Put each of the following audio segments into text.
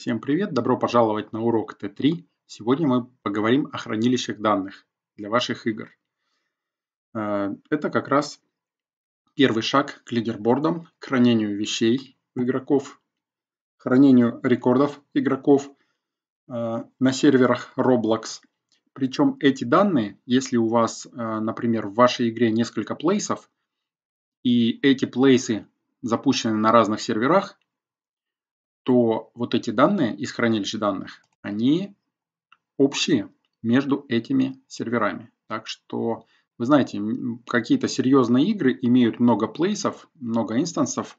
Всем привет! Добро пожаловать на урок Т3. Сегодня мы поговорим о хранилищах данных для ваших игр. Э, это как раз первый шаг к лидербордам, к хранению вещей игроков, хранению рекордов игроков э, на серверах Roblox. Причем эти данные, если у вас, э, например, в вашей игре несколько плейсов, и эти плейсы запущены на разных серверах, то вот эти данные из хранилища данных, они общие между этими серверами. Так что, вы знаете, какие-то серьезные игры имеют много плейсов, много инстансов,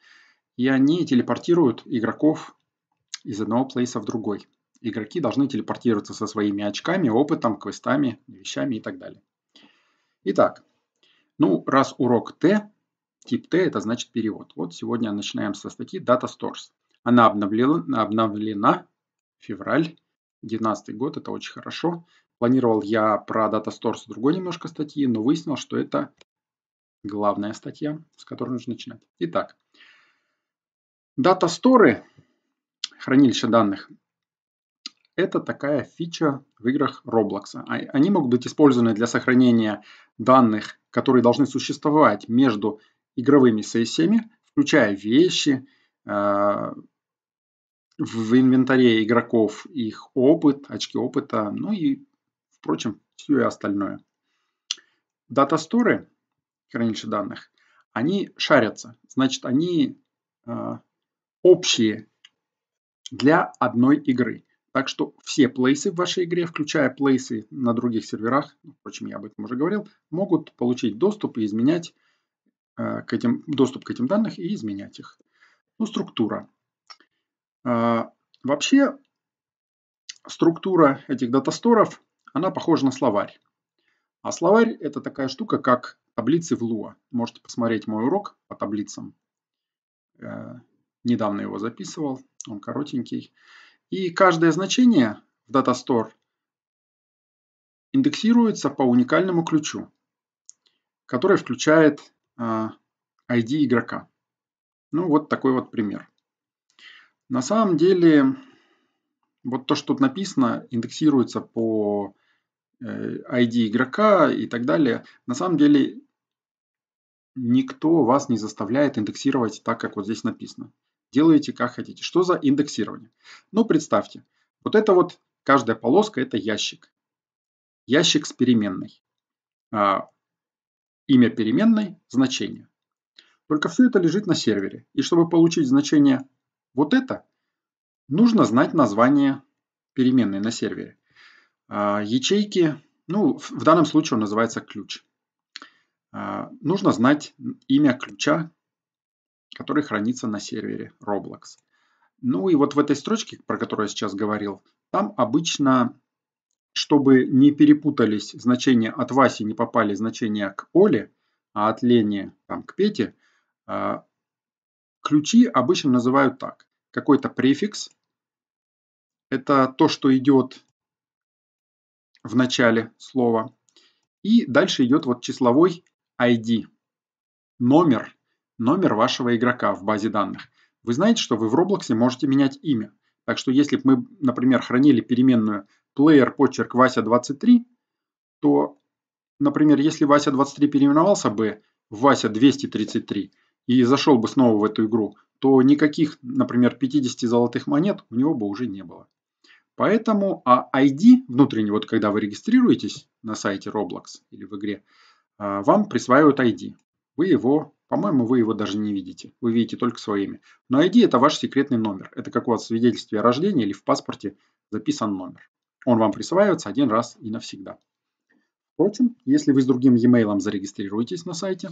и они телепортируют игроков из одного плейса в другой. Игроки должны телепортироваться со своими очками, опытом, квестами, вещами и так далее. Итак, ну раз урок Т, тип Т это значит перевод. Вот сегодня начинаем со статьи Data Stores. Она обновлена, обновлена февраль 2019 год, это очень хорошо. Планировал я про Data Stores другой немножко статьи, но выяснил, что это главная статья, с которой нужно начинать. Итак, Data Store, хранилище данных, это такая фича в играх Roblox. А, они могут быть использованы для сохранения данных, которые должны существовать между игровыми сессиями, включая вещи, а, в инвентаре игроков их опыт, очки опыта, ну и, впрочем, все и остальное. Дата-сторы, хранилища данных, они шарятся. Значит, они э, общие для одной игры. Так что все плейсы в вашей игре, включая плейсы на других серверах, впрочем, я об этом уже говорил, могут получить доступ и изменять э, к этим, доступ к этим данным и изменять их. Ну, структура. А, вообще структура этих датасторов, она похожа на словарь. А словарь – это такая штука, как таблицы в Lua. Можете посмотреть мой урок по таблицам. Э, недавно его записывал, он коротенький. И каждое значение в датастор индексируется по уникальному ключу, который включает ID а, игрока. Ну, вот такой вот пример. На самом деле, вот то, что тут написано, индексируется по ID э, игрока и так далее. На самом деле, никто вас не заставляет индексировать так, как вот здесь написано. Делайте как хотите. Что за индексирование? Ну, представьте, вот это вот каждая полоска это ящик. Ящик с переменной. А, имя переменной, значение. Только все это лежит на сервере. И чтобы получить значение вот это нужно знать название переменной на сервере. А, ячейки, ну, в данном случае он называется ключ. А, нужно знать имя ключа, который хранится на сервере Roblox. Ну и вот в этой строчке, про которую я сейчас говорил, там обычно, чтобы не перепутались значения от Васи, не попали значения к Оле, а от Лене там, к Пете, а, Ключи обычно называют так. Какой-то префикс – это то, что идет в начале слова. И дальше идет вот числовой ID, номер, номер вашего игрока в базе данных. Вы знаете, что вы в Roblox можете менять имя. Так что если бы мы, например, хранили переменную player почерк Вася23, то, например, если Вася23 переименовался бы в Вася233, и зашел бы снова в эту игру, то никаких, например, 50 золотых монет у него бы уже не было. Поэтому а ID внутренний, вот когда вы регистрируетесь на сайте Roblox или в игре, а, вам присваивают ID. Вы его, по-моему, вы его даже не видите. Вы видите только своими. Но ID это ваш секретный номер. Это как у вас в свидетельстве о рождении или в паспорте записан номер. Он вам присваивается один раз и навсегда. Впрочем, если вы с другим e-mail зарегистрируетесь на сайте,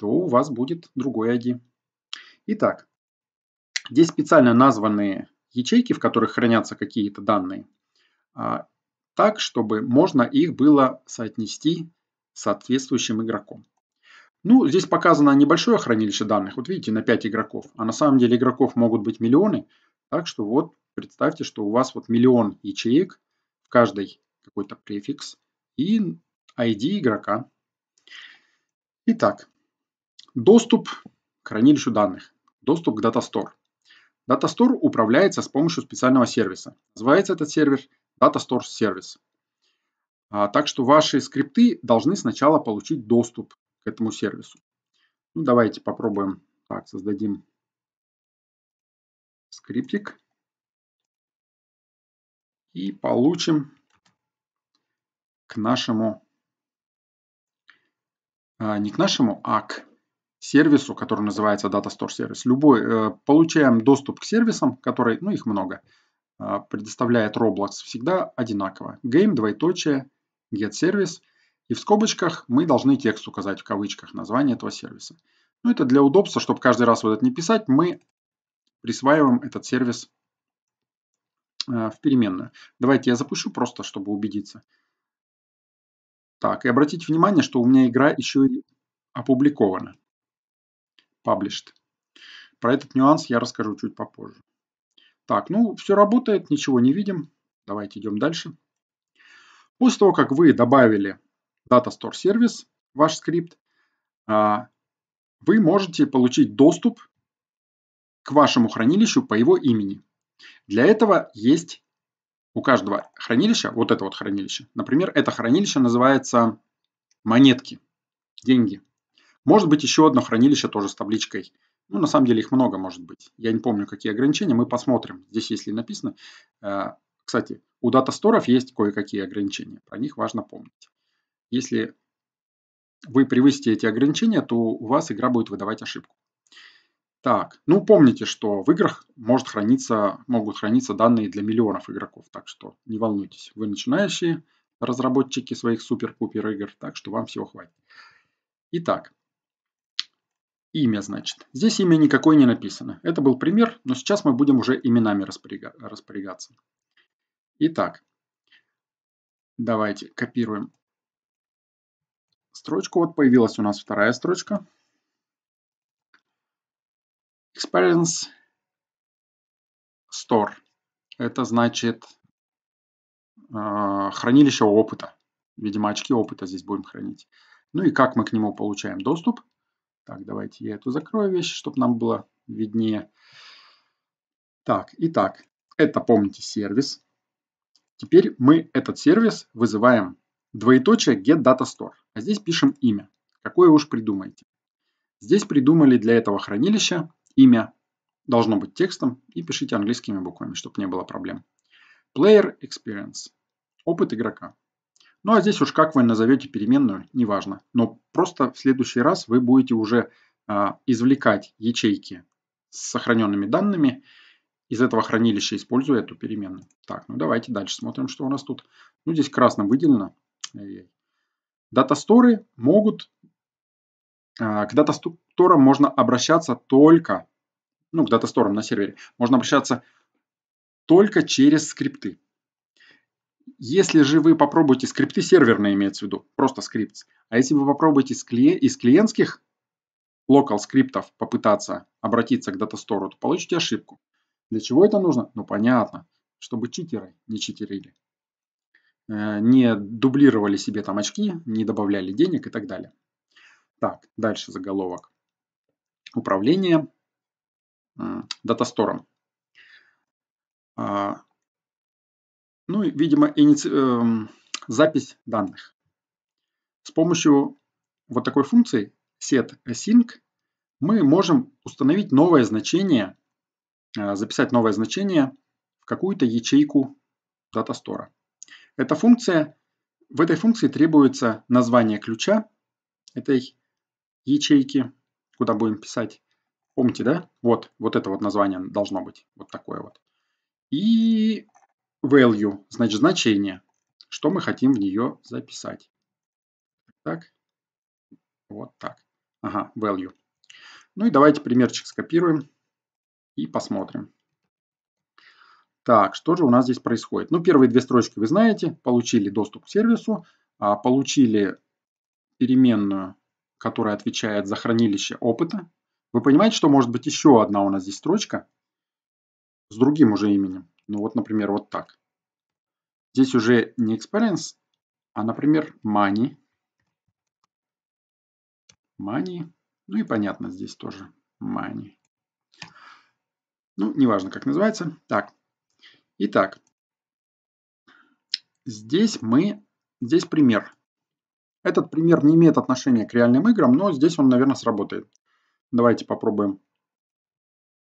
то у вас будет другой ID. Итак, здесь специально названные ячейки, в которых хранятся какие-то данные, а, так, чтобы можно их было соотнести с соответствующим игроком. Ну, здесь показано небольшое хранилище данных, вот видите, на 5 игроков, а на самом деле игроков могут быть миллионы, так что вот представьте, что у вас вот миллион ячеек, в каждой какой-то префикс и ID игрока. Итак, Доступ к хранилищу данных. Доступ к DataStore. DataStore управляется с помощью специального сервиса. Называется этот сервер DataStore Service. А, так что ваши скрипты должны сначала получить доступ к этому сервису. Ну, давайте попробуем. Так, создадим скриптик. И получим к нашему, а, не к нашему, а к сервису, который называется Data Store Service. Любой, э, получаем доступ к сервисам, которые, ну их много, э, предоставляет Roblox всегда одинаково. Game, двоеточие, get service. И в скобочках мы должны текст указать в кавычках название этого сервиса. Ну это для удобства, чтобы каждый раз вот это не писать, мы присваиваем этот сервис э, в переменную. Давайте я запущу просто, чтобы убедиться. Так, и обратите внимание, что у меня игра еще и опубликована published. Про этот нюанс я расскажу чуть попозже. Так, ну, все работает, ничего не видим. Давайте идем дальше. После того, как вы добавили Datastore сервис ваш скрипт, а, вы можете получить доступ к вашему хранилищу по его имени. Для этого есть у каждого хранилища, вот это вот хранилище, например, это хранилище называется монетки, деньги. Может быть еще одно хранилище тоже с табличкой. Ну, на самом деле их много может быть. Я не помню, какие ограничения, мы посмотрим. Здесь, если написано, э, кстати, у дата-сторов есть кое-какие ограничения, про них важно помнить. Если вы превысите эти ограничения, то у вас игра будет выдавать ошибку. Так, ну помните, что в играх может храниться, могут храниться данные для миллионов игроков, так что не волнуйтесь, вы начинающие разработчики своих супер-пупер игр, так что вам всего хватит. Итак, Имя, значит. Здесь имя никакое не написано. Это был пример, но сейчас мы будем уже именами распорягаться. Итак, давайте копируем строчку. Вот появилась у нас вторая строчка. Experience Store. Это значит э, хранилище опыта. Видимо, очки опыта здесь будем хранить. Ну и как мы к нему получаем доступ – так, давайте я эту закрою вещь, чтобы нам было виднее. Так, итак, это, помните, сервис. Теперь мы этот сервис вызываем двоеточие get data А здесь пишем имя. Какое уж придумаете. Здесь придумали для этого хранилища имя. Должно быть текстом и пишите английскими буквами, чтобы не было проблем. Player experience. Опыт игрока. Ну а здесь уж как вы назовете переменную, неважно. Но просто в следующий раз вы будете уже а, извлекать ячейки с сохраненными данными из этого хранилища, используя эту переменную. Так, ну давайте дальше смотрим, что у нас тут. Ну здесь красно выделено. Датасторы могут... А, к датасторам можно обращаться только... Ну, к датасторам на сервере. Можно обращаться только через скрипты. Если же вы попробуете скрипты серверные, имеется в виду, просто скрипт, а если вы попробуете из клиентских локал скриптов попытаться обратиться к датастору, то получите ошибку. Для чего это нужно? Ну понятно, чтобы читеры не читерили, э, не дублировали себе там очки, не добавляли денег и так далее. Так, дальше заголовок. Управление датастором. А, ну и, видимо, иници... э, запись данных. С помощью вот такой функции set async мы можем установить новое значение, э, записать новое значение в какую-то ячейку датастора. Эта функция, в этой функции требуется название ключа этой ячейки, куда будем писать. Помните, да? Вот, вот это вот название должно быть. Вот такое вот. И value, значит значение, что мы хотим в нее записать. Так, вот так. Ага, value. Ну и давайте примерчик скопируем и посмотрим. Так, что же у нас здесь происходит? Ну, первые две строчки вы знаете. Получили доступ к сервису, а, получили переменную, которая отвечает за хранилище опыта. Вы понимаете, что может быть еще одна у нас здесь строчка с другим уже именем? Ну вот, например, вот так. Здесь уже не experience, а, например, money. Money. Ну и понятно, здесь тоже money. Ну, неважно, как называется. Так. Итак. Здесь мы... Здесь пример. Этот пример не имеет отношения к реальным играм, но здесь он, наверное, сработает. Давайте попробуем.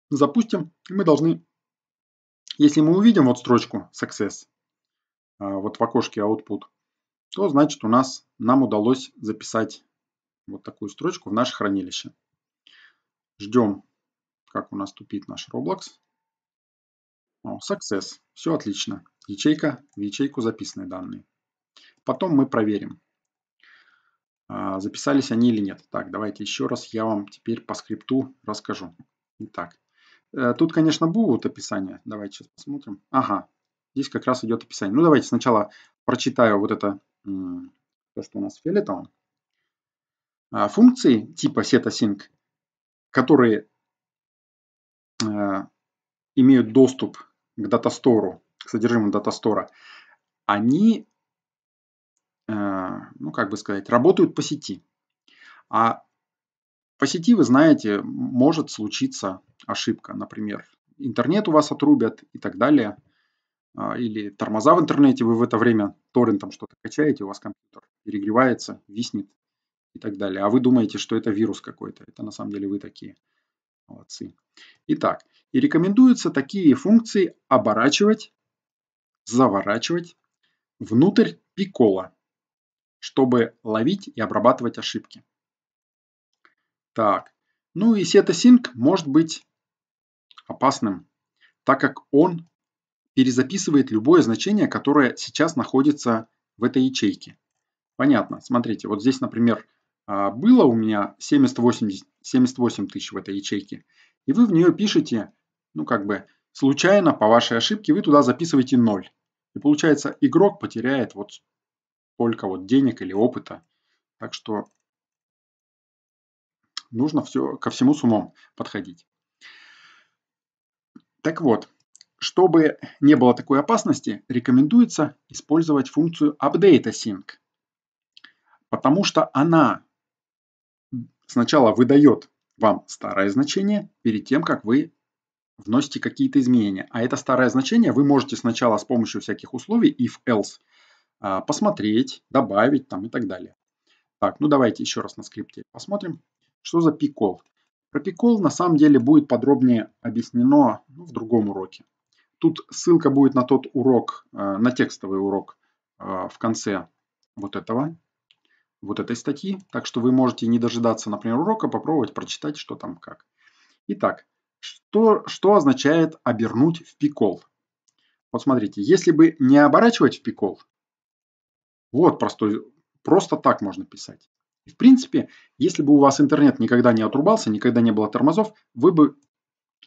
Запустим. мы должны если мы увидим вот строчку success, а, вот в окошке output, то значит у нас, нам удалось записать вот такую строчку в наше хранилище. Ждем, как у нас тупит наш Roblox. О, success. Все отлично. Ячейка, в ячейку записаны данные. Потом мы проверим, а, записались они или нет. Так, давайте еще раз я вам теперь по скрипту расскажу. Итак, Э, тут, конечно, будут описания. Давайте сейчас посмотрим. Ага, здесь как раз идет описание. Ну, давайте сначала прочитаю вот это, то, что у нас фиолетовым. А, функции типа SetaSync, которые э, имеют доступ к датастору, к содержимому датастора, они, э, ну, как бы сказать, работают по сети. А по сети, вы знаете, может случиться ошибка, например, интернет у вас отрубят и так далее, а, или тормоза в интернете, вы в это время торрентом что-то качаете, у вас компьютер перегревается, виснет и так далее. А вы думаете, что это вирус какой-то. Это на самом деле вы такие молодцы. Итак, и рекомендуется такие функции оборачивать, заворачивать внутрь пикола, чтобы ловить и обрабатывать ошибки. Так, ну и сета-синк может быть опасным, так как он перезаписывает любое значение, которое сейчас находится в этой ячейке. Понятно. Смотрите, вот здесь, например, а, было у меня 78, 78 тысяч в этой ячейке, и вы в нее пишете, ну как бы случайно, по вашей ошибке, вы туда записываете 0. И получается, игрок потеряет вот сколько вот денег или опыта. Так что нужно все, ко всему с умом подходить. Так вот, чтобы не было такой опасности, рекомендуется использовать функцию update async, потому что она сначала выдает вам старое значение перед тем, как вы вносите какие-то изменения. А это старое значение вы можете сначала с помощью всяких условий if-else а, посмотреть, добавить там и так далее. Так, ну давайте еще раз на скрипте посмотрим. Что за пикол? Про пикол на самом деле будет подробнее объяснено ну, в другом уроке. Тут ссылка будет на тот урок, э, на текстовый урок э, в конце вот этого, вот этой статьи. Так что вы можете не дожидаться, например, урока, попробовать прочитать, что там как. Итак, что, что означает обернуть в пикол? Вот смотрите, если бы не оборачивать в пикол, вот простой, просто так можно писать. И в принципе, если бы у вас интернет никогда не отрубался, никогда не было тормозов, вы бы...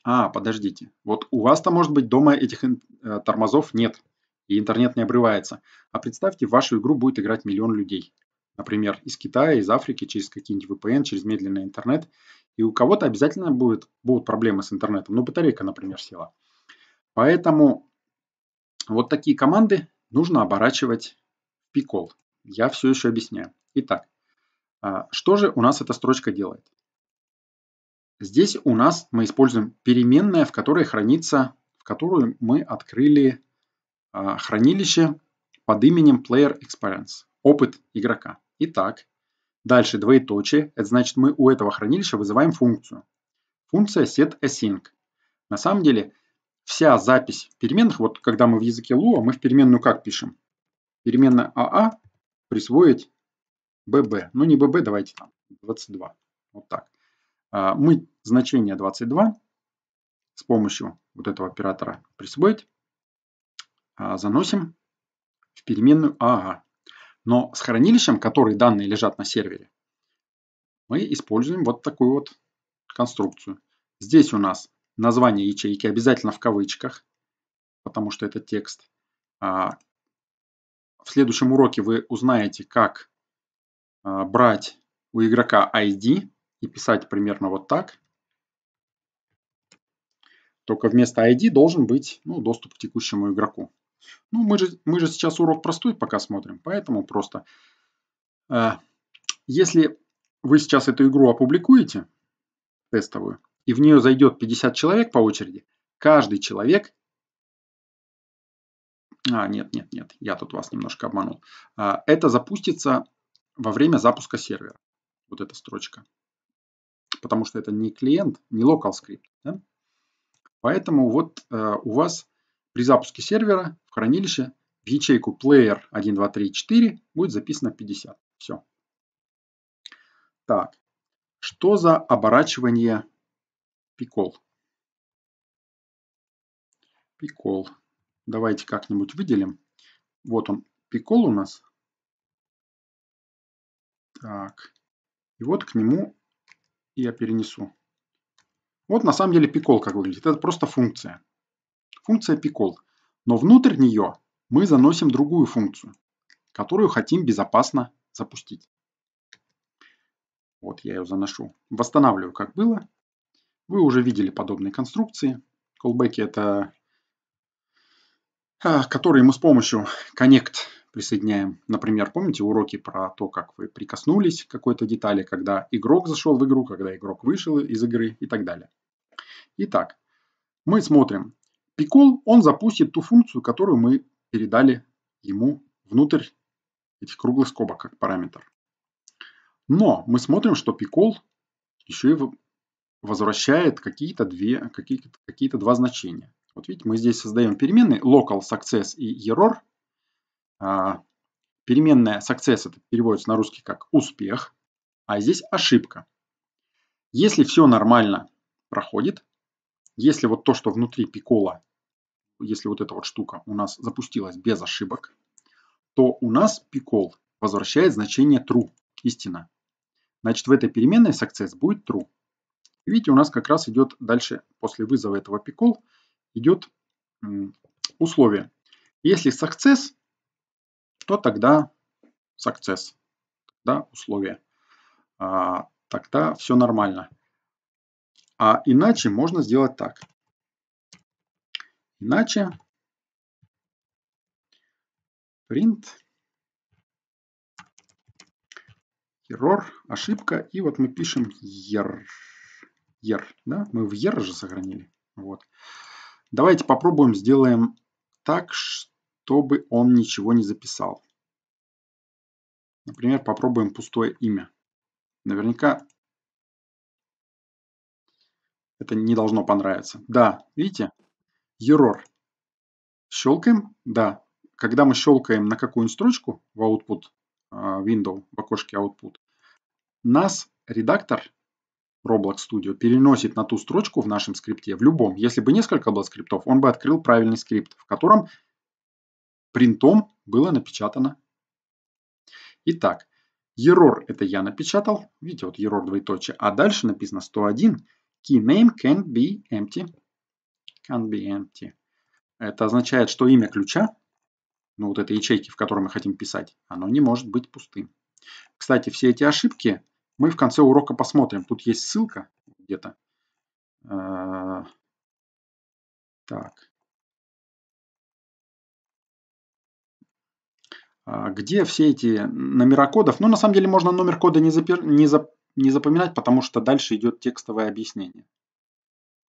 А, подождите. Вот у вас-то, может быть, дома этих э, тормозов нет, и интернет не обрывается. А представьте, в вашу игру будет играть миллион людей. Например, из Китая, из Африки, через какие-нибудь VPN, через медленный интернет. И у кого-то обязательно будет, будут проблемы с интернетом. Ну, батарейка, например, села. Поэтому вот такие команды нужно оборачивать в пикол. Я все еще объясняю. Итак, а, что же у нас эта строчка делает? Здесь у нас мы используем переменная, в которой хранится, в которую мы открыли а, хранилище под именем Player Experience, опыт игрока. Итак, дальше двоеточие, это значит мы у этого хранилища вызываем функцию. Функция set async. На самом деле вся запись переменных, вот когда мы в языке Lua, мы в переменную как пишем? Переменная AA присвоить ББ. Ну не ББ, давайте там 22. Вот так. А, мы значение 22 с помощью вот этого оператора присвоить а, заносим в переменную ага. Но с хранилищем, которые данные лежат на сервере, мы используем вот такую вот конструкцию. Здесь у нас название ячейки обязательно в кавычках, потому что это текст. А, в следующем уроке вы узнаете, как а, брать у игрока ID и писать примерно вот так. Только вместо ID должен быть ну, доступ к текущему игроку. Ну, мы же, мы же сейчас урок простой пока смотрим, поэтому просто... А, если вы сейчас эту игру опубликуете, тестовую, и в нее зайдет 50 человек по очереди, каждый человек... А, нет, нет, нет, я тут вас немножко обманул. А, это запустится во время запуска сервера. Вот эта строчка. Потому что это не клиент, не local script. Да? Поэтому вот э, у вас при запуске сервера в хранилище в ячейку player 1, 2, 3, 4 будет записано 50. Все. Так, что за оборачивание пикол? Пикол. Давайте как-нибудь выделим. Вот он, пикол у нас. Так. И вот к нему я перенесу. Вот на самом деле пикол как выглядит. Это просто функция. Функция пикол. Но внутрь нее мы заносим другую функцию, которую хотим безопасно запустить. Вот я ее заношу. Восстанавливаю, как было. Вы уже видели подобные конструкции. Колбеки это а, которые мы с помощью connect присоединяем, например, помните уроки про то, как вы прикоснулись к какой-то детали, когда игрок зашел в игру, когда игрок вышел из игры и так далее. Итак, мы смотрим. Пикол, он запустит ту функцию, которую мы передали ему внутрь этих круглых скобок как параметр. Но мы смотрим, что пикол еще и возвращает какие-то две, какие-то какие то два значения. Вот видите, мы здесь создаем переменные local success и error – а, переменная success это переводится на русский как успех, а здесь ошибка. Если все нормально проходит, если вот то, что внутри пикола, если вот эта вот штука у нас запустилась без ошибок, то у нас пикол возвращает значение true, истина. Значит, в этой переменной success будет true. Видите, у нас как раз идет дальше, после вызова этого пикол, идет условие. Если success то тогда success, тогда условия. А, тогда все нормально. А иначе можно сделать так. Иначе print error, ошибка, и вот мы пишем er. er да? Мы в er же сохранили. Вот. Давайте попробуем, сделаем так, что чтобы он ничего не записал. Например, попробуем пустое имя. Наверняка это не должно понравиться. Да, видите? Error. Щелкаем? Да. Когда мы щелкаем на какую-нибудь строчку в output а, window, в окошке output, нас редактор Roblox Studio переносит на ту строчку в нашем скрипте, в любом. Если бы несколько было скриптов, он бы открыл правильный скрипт, в котором принтом было напечатано. Итак, error это я напечатал. Видите, вот error двоеточие. А дальше написано 101. Key name can be empty. Can be empty. Это означает, что имя ключа, ну вот этой ячейки, в которой мы хотим писать, оно не может быть пустым. Кстати, все эти ошибки мы в конце урока посмотрим. Тут есть ссылка где-то. Э, так. А, где все эти номера кодов. Ну, на самом деле, можно номер кода не, запер... не, зап... не запоминать, потому что дальше идет текстовое объяснение.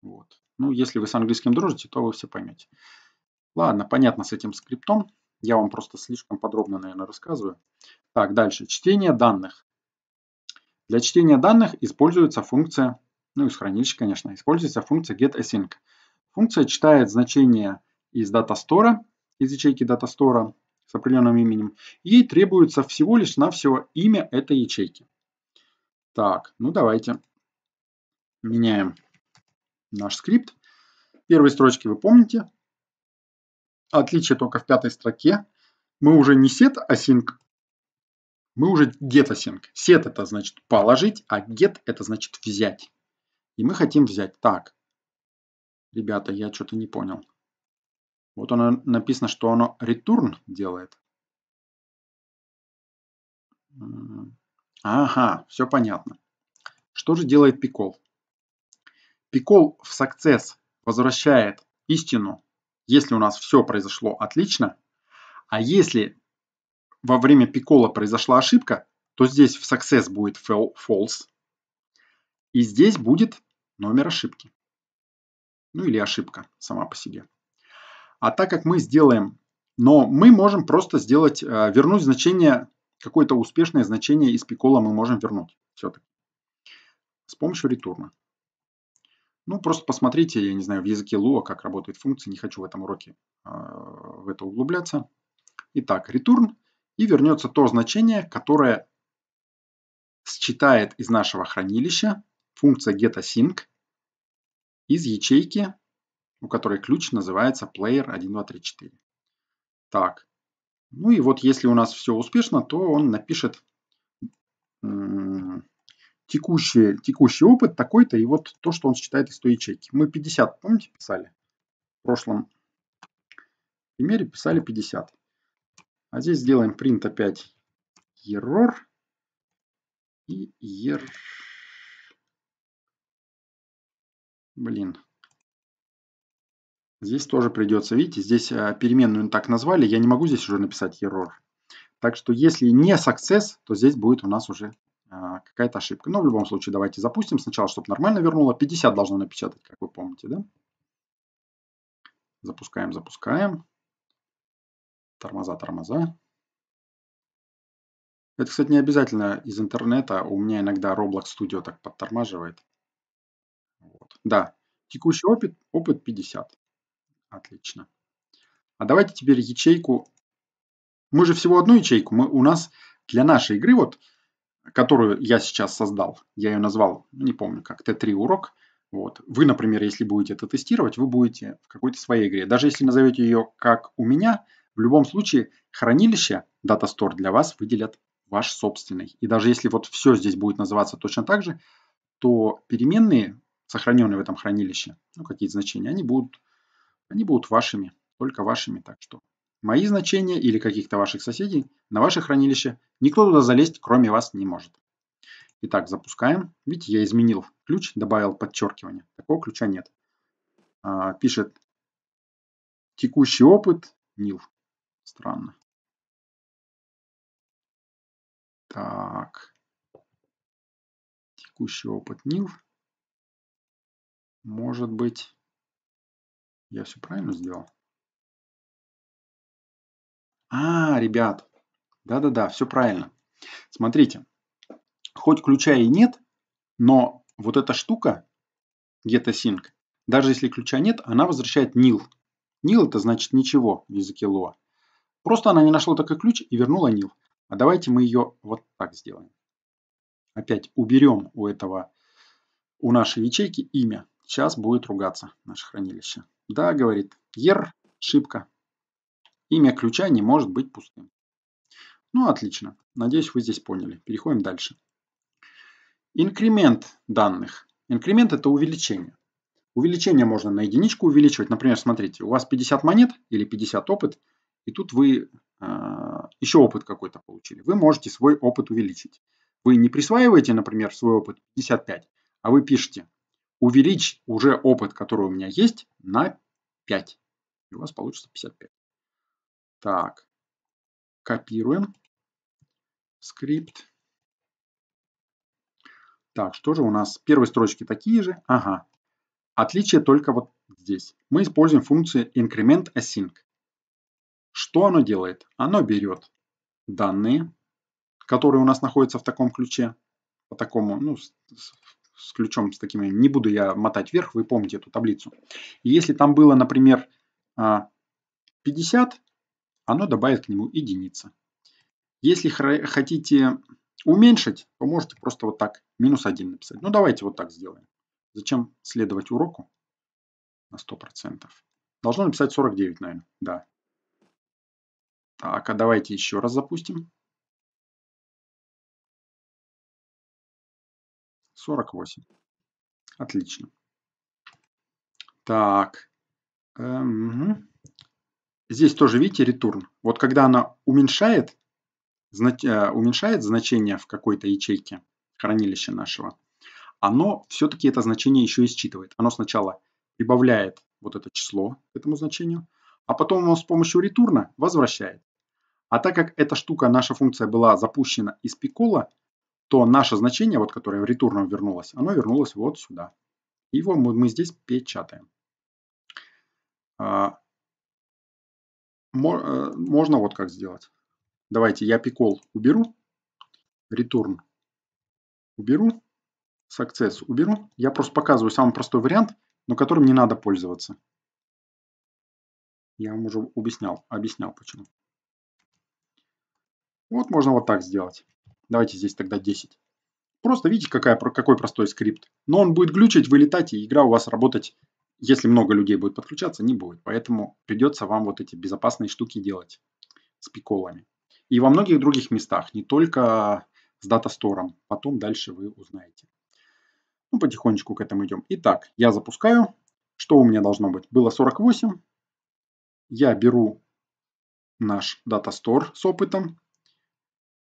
Вот. Ну, если вы с английским дружите, то вы все поймете. Ладно, понятно с этим скриптом. Я вам просто слишком подробно, наверное, рассказываю. Так, дальше. Чтение данных. Для чтения данных используется функция, ну, из хранилища, конечно, используется функция getAsync. Функция читает значение из датастора, из ячейки датастора с определенным именем. Ей требуется всего лишь навсего имя этой ячейки. Так, ну давайте меняем наш скрипт. Первые строчки вы помните. Отличие только в пятой строке. Мы уже не set async, мы уже get async. Set это значит положить, а get это значит взять. И мы хотим взять. Так, ребята, я что-то не понял. Вот оно написано, что оно return делает. Ага, все понятно. Что же делает пикол? Пикол в success возвращает истину, если у нас все произошло отлично, а если во время пикола произошла ошибка, то здесь в success будет false, и здесь будет номер ошибки. Ну или ошибка сама по себе. А так как мы сделаем, но мы можем просто сделать, э, вернуть значение, какое-то успешное значение из пикола мы можем вернуть все-таки с помощью ретурна. Ну, просто посмотрите, я не знаю, в языке Lua, как работает функция, не хочу в этом уроке э, в это углубляться. Итак, return, и вернется то значение, которое считает из нашего хранилища функция getAsync из ячейки у которой ключ называется player 1234. Так, ну и вот если у нас все успешно, то он напишет текущий, текущий опыт такой-то, и вот то, что он считает из той ячейки. Мы 50, помните, писали? В прошлом примере писали 50. А здесь сделаем print опять error и error. Блин, Здесь тоже придется, видите, здесь а, переменную так назвали, я не могу здесь уже написать error. Так что если не success, то здесь будет у нас уже а, какая-то ошибка. Но в любом случае давайте запустим сначала, чтобы нормально вернуло. 50 должно напечатать, как вы помните, да? Запускаем, запускаем. Тормоза, тормоза. Это, кстати, не обязательно из интернета. У меня иногда Roblox Studio так подтормаживает. Вот. Да, текущий опыт, опыт 50. Отлично. А давайте теперь ячейку. Мы же всего одну ячейку. Мы, у нас для нашей игры, вот, которую я сейчас создал, я ее назвал, не помню как, Т3 урок. Вот. Вы, например, если будете это тестировать, вы будете в какой-то своей игре. Даже если назовете ее как у меня, в любом случае хранилище Data Store для вас выделят ваш собственный. И даже если вот все здесь будет называться точно так же, то переменные, сохраненные в этом хранилище, ну, какие значения, они будут они будут вашими, только вашими, так что. Мои значения или каких-то ваших соседей на ваше хранилище никто туда залезть, кроме вас, не может. Итак, запускаем. Видите, я изменил ключ, добавил подчеркивание. Такого ключа нет. А, пишет текущий опыт нил. Странно. Так. Текущий опыт нил. Может быть. Я все правильно сделал? А, ребят, да-да-да, все правильно. Смотрите, хоть ключа и нет, но вот эта штука, getAsync, даже если ключа нет, она возвращает nil. Nil это значит ничего в языке Lua. Просто она не нашла такой ключ и вернула nil. А давайте мы ее вот так сделаем. Опять уберем у этого, у нашей ячейки имя. Сейчас будет ругаться наше хранилище. Да, говорит, ер, ошибка. Имя ключа не может быть пустым. Ну, отлично. Надеюсь, вы здесь поняли. Переходим дальше. Инкремент данных. Инкремент – это увеличение. Увеличение можно на единичку увеличивать. Например, смотрите, у вас 50 монет или 50 опыт, и тут вы э, а, еще опыт какой-то получили. Вы можете свой опыт увеличить. Вы не присваиваете, например, свой опыт 55, а вы пишете увеличь уже опыт, который у меня есть, на 5. И у вас получится 55. Так, копируем скрипт. Так, что же у нас? Первые строчки такие же. Ага. Отличие только вот здесь. Мы используем функцию increment async. Что оно делает? Оно берет данные, которые у нас находятся в таком ключе, по такому, ну, с ключом, с такими, не буду я мотать вверх, вы помните эту таблицу. И если там было, например, 50, а, оно добавит к нему единица. Если хотите уменьшить, то можете просто вот так минус 1 написать. Ну давайте вот так сделаем. Зачем следовать уроку на 100%? Должно написать 49, наверное, да. Так, а давайте еще раз запустим. 48. Отлично. Так. Эм, здесь тоже, видите, ретурн. Вот когда она уменьшает, знач, э, уменьшает значение в какой-то ячейке хранилища нашего, оно все-таки это значение еще и считывает. Оно сначала прибавляет вот это число к этому значению, а потом оно с помощью ретурна возвращает. А так как эта штука, наша функция была запущена из пикола, то наше значение, вот, которое в ретурном вернулось, оно вернулось вот сюда. Его мы, мы здесь печатаем. А, э, можно вот как сделать. Давайте я пикол уберу, return уберу, success уберу. Я просто показываю самый простой вариант, но которым не надо пользоваться. Я вам уже объяснял, объяснял почему. Вот можно вот так сделать. Давайте здесь тогда 10. Просто видите, какая, какой простой скрипт. Но он будет глючить, вылетать, и игра у вас работать, если много людей будет подключаться, не будет. Поэтому придется вам вот эти безопасные штуки делать с пиколами. И во многих других местах, не только с датастором. Потом дальше вы узнаете. Ну, потихонечку к этому идем. Итак, я запускаю. Что у меня должно быть? Было 48. Я беру наш датастор с опытом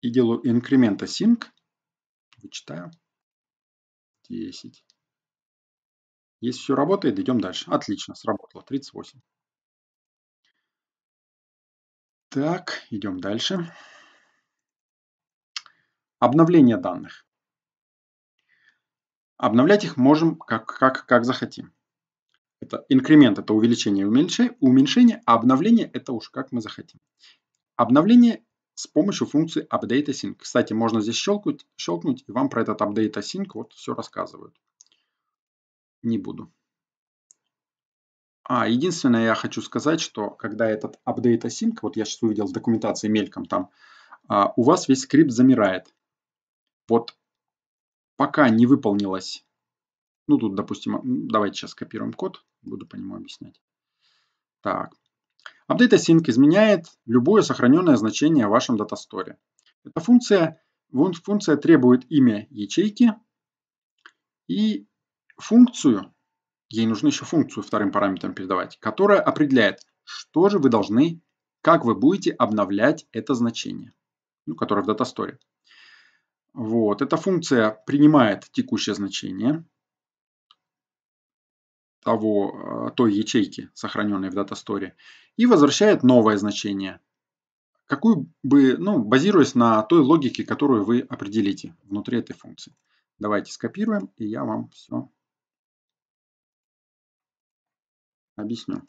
и делаю инкремента sync, вычитаю 10. Если все работает, идем дальше. Отлично, сработало 38. Так, идем дальше. Обновление данных. Обновлять их можем как, как, как захотим. Это инкремент, это увеличение и уменьшение, уменьшение, а обновление это уж как мы захотим. Обновление с помощью функции update async. Кстати, можно здесь щелкнуть, щелкнуть и вам про этот update async вот все рассказывают. Не буду. А, единственное, я хочу сказать, что когда этот update async, вот я сейчас увидел в документации мельком там, а, у вас весь скрипт замирает. Вот пока не выполнилось, ну тут, допустим, давайте сейчас копируем код, буду по нему объяснять. Так, Update async изменяет любое сохраненное значение в вашем датасторе. Эта функция, функция требует имя ячейки и функцию, ей нужно еще функцию вторым параметром передавать, которая определяет, что же вы должны, как вы будете обновлять это значение, ну, которое в датасторе. Вот, эта функция принимает текущее значение, того, э, той ячейки, сохраненной в датасторе, и возвращает новое значение, какую бы, ну, базируясь на той логике, которую вы определите внутри этой функции. Давайте скопируем, и я вам все объясню.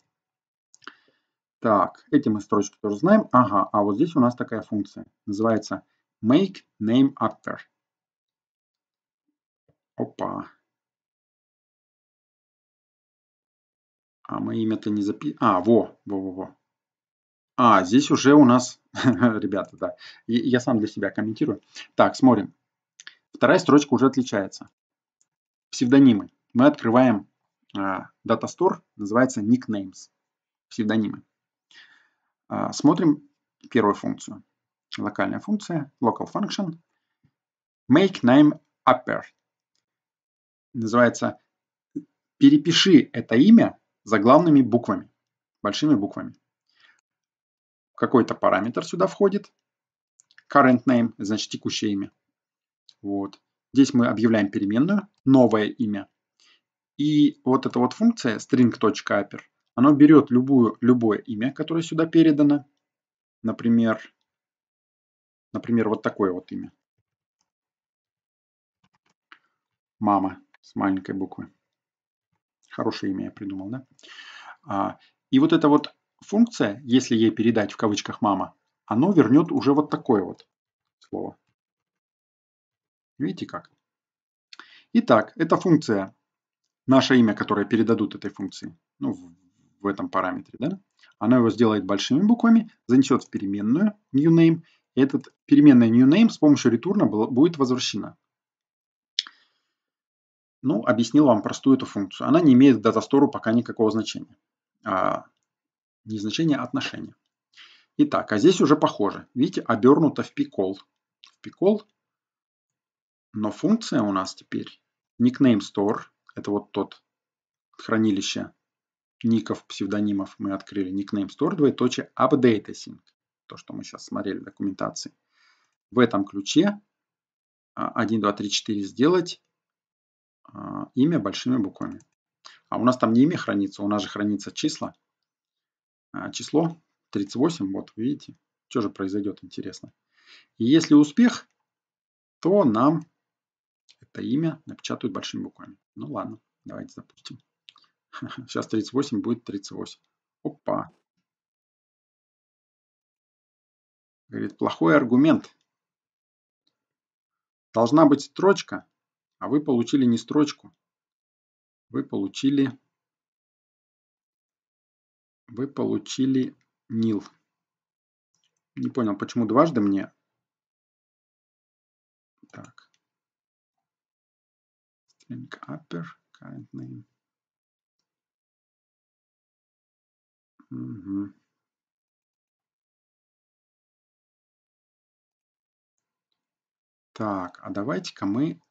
Так, эти мы строчки тоже знаем. Ага, а вот здесь у нас такая функция. Называется make name upper Опа. А мы имя-то не запи... А, во, во, во, во. А, здесь уже у нас... Ребята, да. Я сам для себя комментирую. Так, смотрим. Вторая строчка уже отличается. Псевдонимы. Мы открываем а, Data Store, называется Nicknames. Псевдонимы. А, смотрим первую функцию. Локальная функция, local function. Make name upper. Называется перепиши это имя заглавными буквами, большими буквами. Какой-то параметр сюда входит. Current name, значит текущее имя. Вот. Здесь мы объявляем переменную, новое имя. И вот эта вот функция string.apper, она берет любую, любое имя, которое сюда передано. Например, например, вот такое вот имя. Мама с маленькой буквы. Хорошее имя я придумал, да? А, и вот эта вот функция, если ей передать в кавычках «мама», оно вернет уже вот такое вот слово. Видите как? Итак, эта функция, наше имя, которое передадут этой функции, ну, в, в этом параметре, да? Она его сделает большими буквами, занесет в переменную new_name. и этот переменная new_name с помощью return будет возвращена. Ну, объяснил вам простую эту функцию. Она не имеет к датастору пока никакого значения. А, не значение, а отношения. Итак, а здесь уже похоже. Видите, обернуто в пикол. В пикол. Но функция у нас теперь nickname store. Это вот тот хранилище ников, псевдонимов мы открыли. Nickname store, двоеточие, update async. То, что мы сейчас смотрели в документации. В этом ключе 1, 2, 3, 4 сделать а, имя большими буквами. А у нас там не имя хранится, у нас же хранится числа. А, число 38, вот видите, что же произойдет, интересно. И если успех, то нам это имя напечатают большими буквами. Ну ладно, давайте запустим. Сейчас 38 будет 38. Опа. Говорит, плохой аргумент. Должна быть строчка, а вы получили не строчку. Вы получили... Вы получили nil. Не понял, почему дважды мне... Так. String upper, current name. Угу. Так, а давайте-ка мы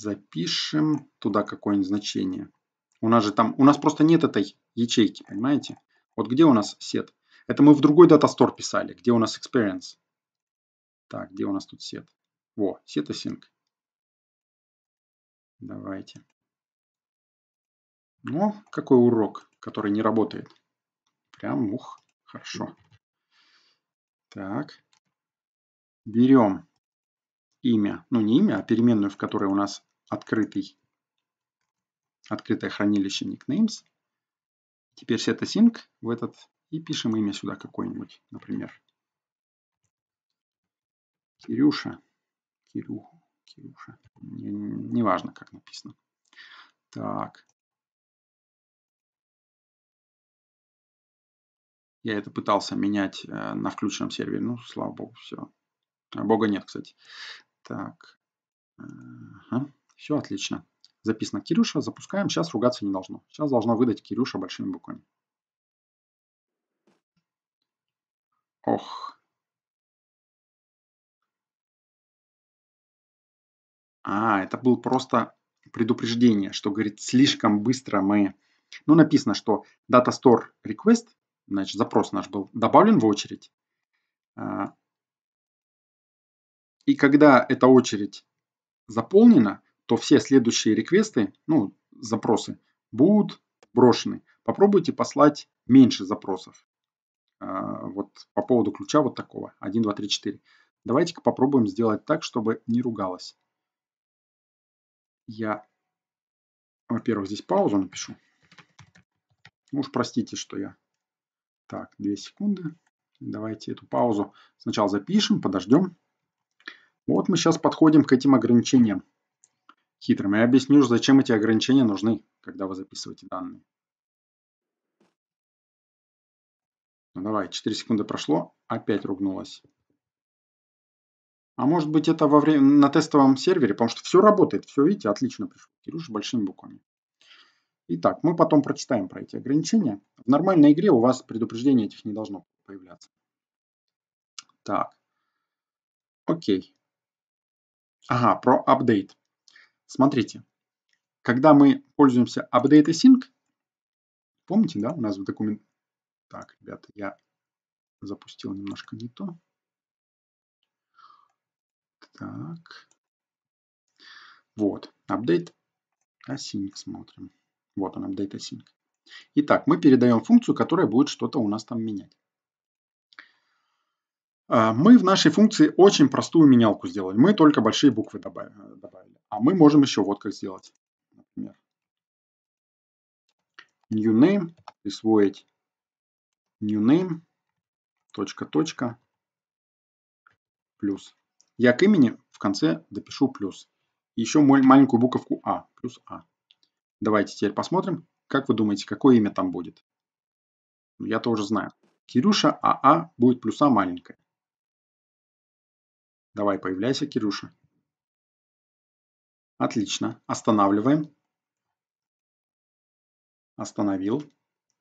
запишем туда какое-нибудь значение. У нас же там, у нас просто нет этой ячейки, понимаете? Вот где у нас сет? Это мы в другой датастор писали, где у нас experience. Так, где у нас тут сет? Во, сет и sync. Давайте. Ну, какой урок, который не работает. Прям, ух, хорошо. Так. Берем имя, ну не имя, а переменную, в которой у нас открытый, открытое хранилище nicknames. Теперь это setAsync в этот и пишем имя сюда какое-нибудь, например. Кирюша. Кирю, Кирюша. Неважно, не, не как написано. Так. Я это пытался менять э, на включенном сервере. Ну, слава богу, все. а Бога нет, кстати. Так. Ага. Все отлично. Записано Кирюша, запускаем. Сейчас ругаться не должно. Сейчас должно выдать Кирюша большими буквами. Ох. А, это был просто предупреждение, что, говорит, слишком быстро мы... Ну, написано, что data store request, значит, запрос наш был добавлен в очередь. А, и когда эта очередь заполнена, то все следующие реквесты, ну, запросы, будут брошены. Попробуйте послать меньше запросов. А, вот по поводу ключа вот такого. 1, 2, 3, 4. Давайте-ка попробуем сделать так, чтобы не ругалась. Я, во-первых, здесь паузу напишу. Уж простите, что я... Так, 2 секунды. Давайте эту паузу сначала запишем, подождем. Вот мы сейчас подходим к этим ограничениям хитрым. Я объясню, зачем эти ограничения нужны, когда вы записываете данные. Ну давай, 4 секунды прошло, опять ругнулась. А может быть это во время на тестовом сервере, потому что все работает, все, видите, отлично пришло. Кирюш большими буквами. Итак, мы потом прочитаем про эти ограничения. В нормальной игре у вас предупреждение этих не должно появляться. Так. Окей. Ага, про апдейт. Смотрите, когда мы пользуемся update и помните, да, у нас в документ... Так, ребята, я запустил немножко не то. Так. Вот, update async смотрим. Вот он, update async. Итак, мы передаем функцию, которая будет что-то у нас там менять. А, мы в нашей функции очень простую менялку сделали. Мы только большие буквы добавили. А мы можем еще вот как сделать. Например, new name, присвоить new name, точка, точка, плюс. Я к имени в конце допишу плюс. еще маленькую буковку А, плюс А. Давайте теперь посмотрим, как вы думаете, какое имя там будет. Ну, Я тоже знаю. Кирюша АА а будет плюса маленькая. Давай, появляйся, Кирюша. Отлично. Останавливаем. Остановил.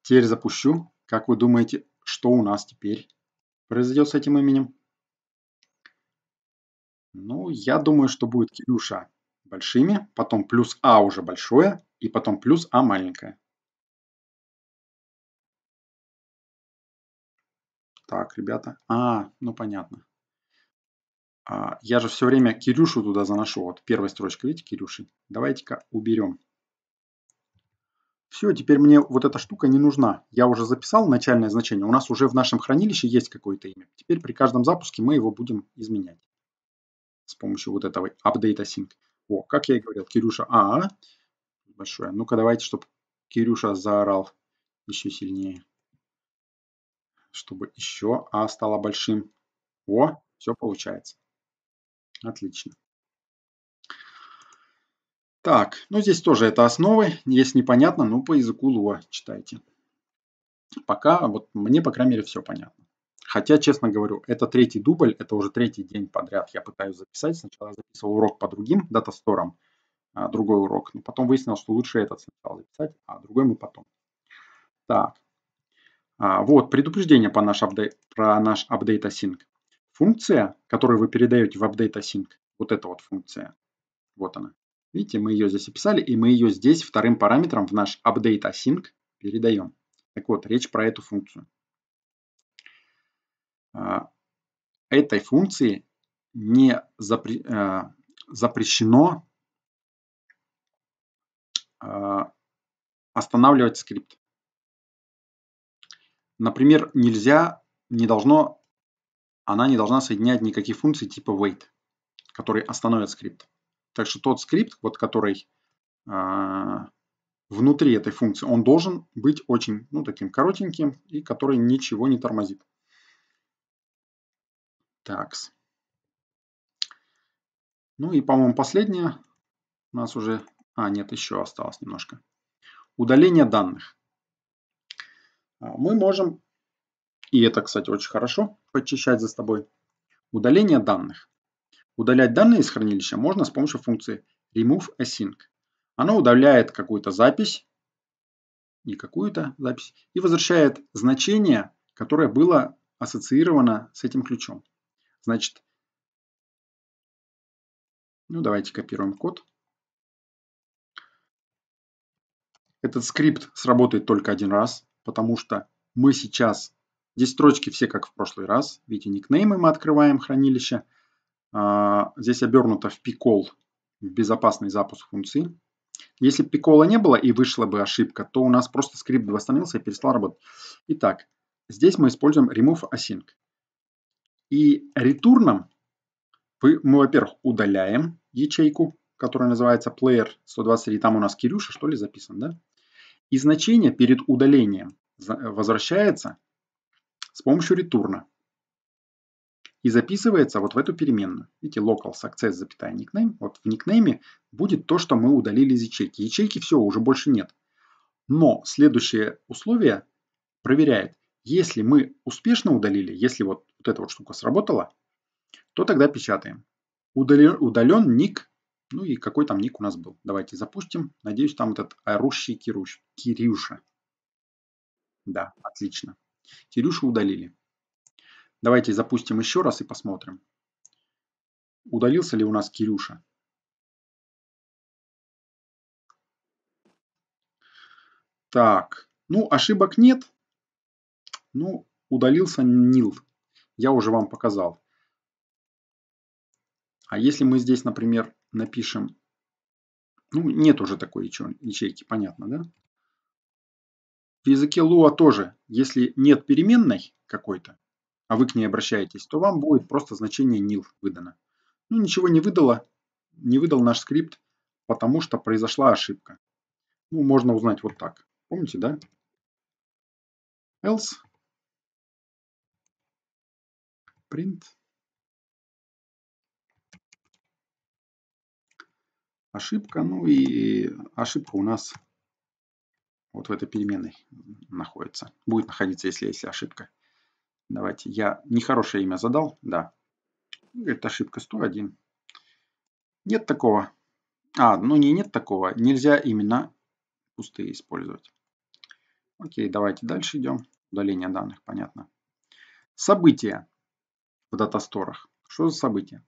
Теперь запущу. Как вы думаете, что у нас теперь произойдет с этим именем? Ну, я думаю, что будет Кирюша большими, потом плюс А уже большое, и потом плюс А маленькое. Так, ребята. А, ну понятно. А, я же все время Кирюшу туда заношу. Вот первая строчка, видите, Кирюши. Давайте-ка уберем. Все, теперь мне вот эта штука не нужна. Я уже записал начальное значение. У нас уже в нашем хранилище есть какое-то имя. Теперь при каждом запуске мы его будем изменять. С помощью вот этого update async. О, как я и говорил, Кирюша А. Большое. Ну-ка давайте, чтобы Кирюша заорал еще сильнее. Чтобы еще А стало большим. О, все получается. Отлично. Так, ну здесь тоже это основы. Если непонятно, ну по языку Луа читайте. Пока вот мне, по крайней мере, все понятно. Хотя, честно говорю, это третий дубль, это уже третий день подряд я пытаюсь записать. Сначала записывал урок по другим датасторам, а, другой урок. Но потом выяснил, что лучше этот сначала записать, а другой мы потом. Так, а, вот предупреждение по наш апдей, про наш апдейт async функция, которую вы передаете в update async, вот эта вот функция, вот она. Видите, мы ее здесь описали, и мы ее здесь вторым параметром в наш update async передаем. Так вот, речь про эту функцию. А, этой функции не э, запрещено а, останавливать скрипт. Например, нельзя, не должно она не должна соединять никакие функции типа wait, которые остановят скрипт. Так что тот скрипт, вот который э, внутри этой функции, он должен быть очень ну, таким коротеньким и который ничего не тормозит. Так. Ну и, по-моему, последнее у нас уже... А, нет, еще осталось немножко. Удаление данных. А, мы можем, и это, кстати, очень хорошо, подчищать за собой. Удаление данных. Удалять данные из хранилища можно с помощью функции remove async. Она удаляет какую-то запись и какую-то запись и возвращает значение, которое было ассоциировано с этим ключом. Значит, ну давайте копируем код. Этот скрипт сработает только один раз, потому что мы сейчас Здесь строчки все как в прошлый раз. Видите, никнеймы мы открываем хранилище. А, здесь обернуто в пикол в безопасный запуск функции. Если бы пикола не было и вышла бы ошибка, то у нас просто скрипт бы восстановился и перестал работать. Итак, здесь мы используем remove async. И ретурном мы, во-первых, удаляем ячейку, которая называется player 123. Там у нас Кирюша, что ли, записан, да? И значение перед удалением возвращается с помощью ретурна. И записывается вот в эту переменную. Видите, local success, запятая никнейм. Вот в никнейме будет то, что мы удалили из ячейки. Ячейки все, уже больше нет. Но следующее условие проверяет, если мы успешно удалили, если вот, вот эта вот штука сработала, то тогда печатаем. Удален, удален ник, ну и какой там ник у нас был. Давайте запустим. Надеюсь, там этот орущий Кирюш, Кирюша. Да, отлично. Кирюшу удалили. Давайте запустим еще раз и посмотрим, удалился ли у нас Кирюша. Так, ну ошибок нет. Ну, удалился Нил. Я уже вам показал. А если мы здесь, например, напишем... Ну, нет уже такой ячейки, понятно, да? В языке Луа тоже, если нет переменной какой-то, а вы к ней обращаетесь, то вам будет просто значение nil выдано. Ну ничего не выдало, не выдал наш скрипт, потому что произошла ошибка. Ну, можно узнать вот так. Помните, да? Else print ошибка, ну и ошибка у нас вот в этой переменной находится. Будет находиться, если есть ошибка. Давайте, я нехорошее имя задал, да. это ошибка 101. Нет такого. А, ну не нет такого. Нельзя имена пустые использовать. Окей, давайте дальше идем. Удаление данных, понятно. События в датасторах. Что за события?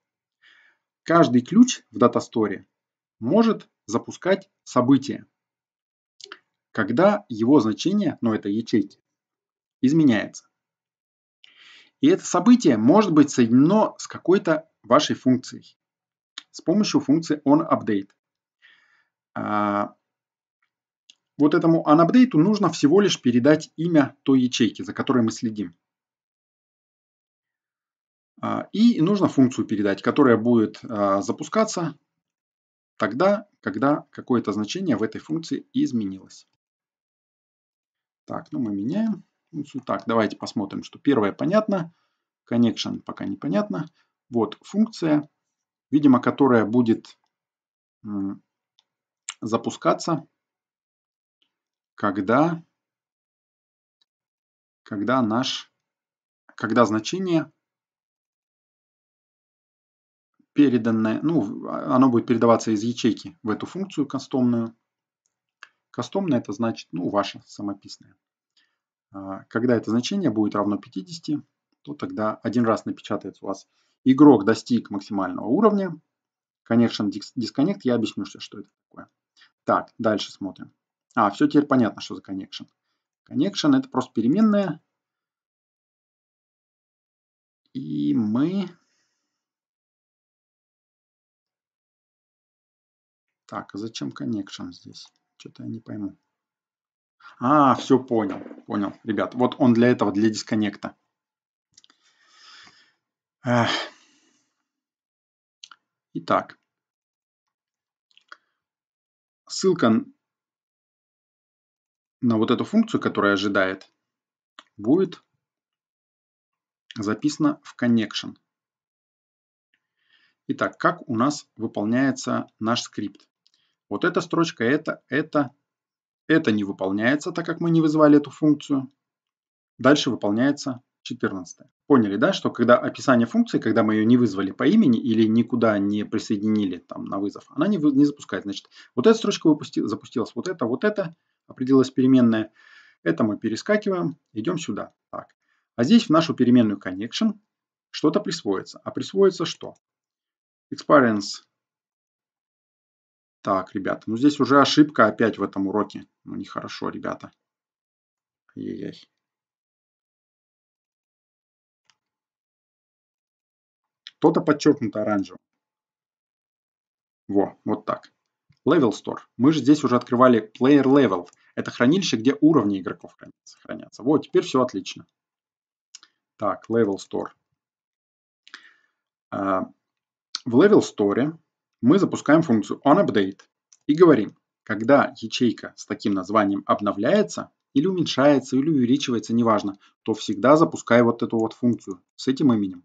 Каждый ключ в датасторе может запускать события когда его значение, ну это ячейки, изменяется. И это событие может быть соединено с какой-то вашей функцией с помощью функции onUpdate. А, вот этому onUpdate нужно всего лишь передать имя той ячейки, за которой мы следим. А, и нужно функцию передать, которая будет а, запускаться тогда, когда какое-то значение в этой функции изменилось. Так, ну мы меняем. Ну, так, давайте посмотрим, что первое понятно. Connection пока непонятно. Вот функция, видимо, которая будет запускаться, когда, когда наш, когда значение переданное, ну, а, оно будет передаваться из ячейки в эту функцию кастомную. Кастомное это значит, ну, ваше самописное. А, когда это значение будет равно 50, то тогда один раз напечатается у вас игрок достиг максимального уровня. Connection disconnect, я объясню, что это такое. Так, дальше смотрим. А, все теперь понятно, что за connection. Connection это просто переменная. И мы... Так, а зачем connection здесь? Что-то я не пойму. А, все понял, понял, ребят. Вот он для этого, для дисконнекта. Итак, ссылка на вот эту функцию, которая ожидает, будет записана в connection. Итак, как у нас выполняется наш скрипт? Вот эта строчка, это, это, это не выполняется, так как мы не вызвали эту функцию. Дальше выполняется 14. Поняли, да, что когда описание функции, когда мы ее не вызвали по имени или никуда не присоединили там на вызов, она не, вы, не запускает. Значит, вот эта строчка выпусти, запустилась, вот это, вот это, определилась переменная. Это мы перескакиваем, идем сюда. Так. А здесь в нашу переменную connection что-то присвоится. А присвоится что? Experience так, ребята, ну здесь уже ошибка опять в этом уроке. Ну нехорошо, ребята. Ей-ей. Кто-то подчеркнуто оранжевым. Во, вот так. Level Store. Мы же здесь уже открывали Player Level. Это хранилище, где уровни игроков хранятся. хранятся. Вот, теперь все отлично. Так, Level Store. А, в Level Store мы запускаем функцию onUpdate и говорим, когда ячейка с таким названием обновляется или уменьшается, или увеличивается, неважно, то всегда запускай вот эту вот функцию с этим именем.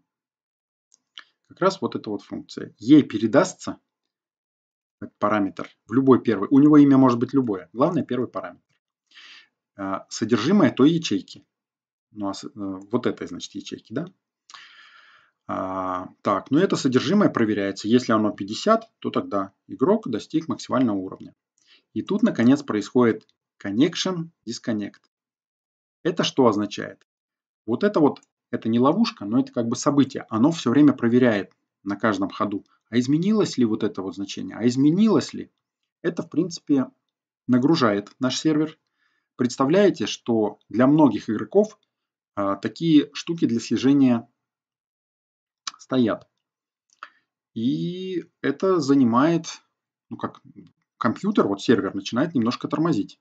Как раз вот эта вот функция. Ей передастся параметр в любой первый. У него имя может быть любое. Главное первый параметр. А, содержимое той ячейки. Ну а э, вот этой, значит, ячейки, да? так, но ну это содержимое проверяется. Если оно 50, то тогда игрок достиг максимального уровня. И тут, наконец, происходит connection disconnect. Это что означает? Вот это вот, это не ловушка, но это как бы событие. Оно все время проверяет на каждом ходу. А изменилось ли вот это вот значение? А изменилось ли? Это, в принципе, нагружает наш сервер. Представляете, что для многих игроков а, такие штуки для снижения стоят. И это занимает, ну как, компьютер, вот сервер начинает немножко тормозить.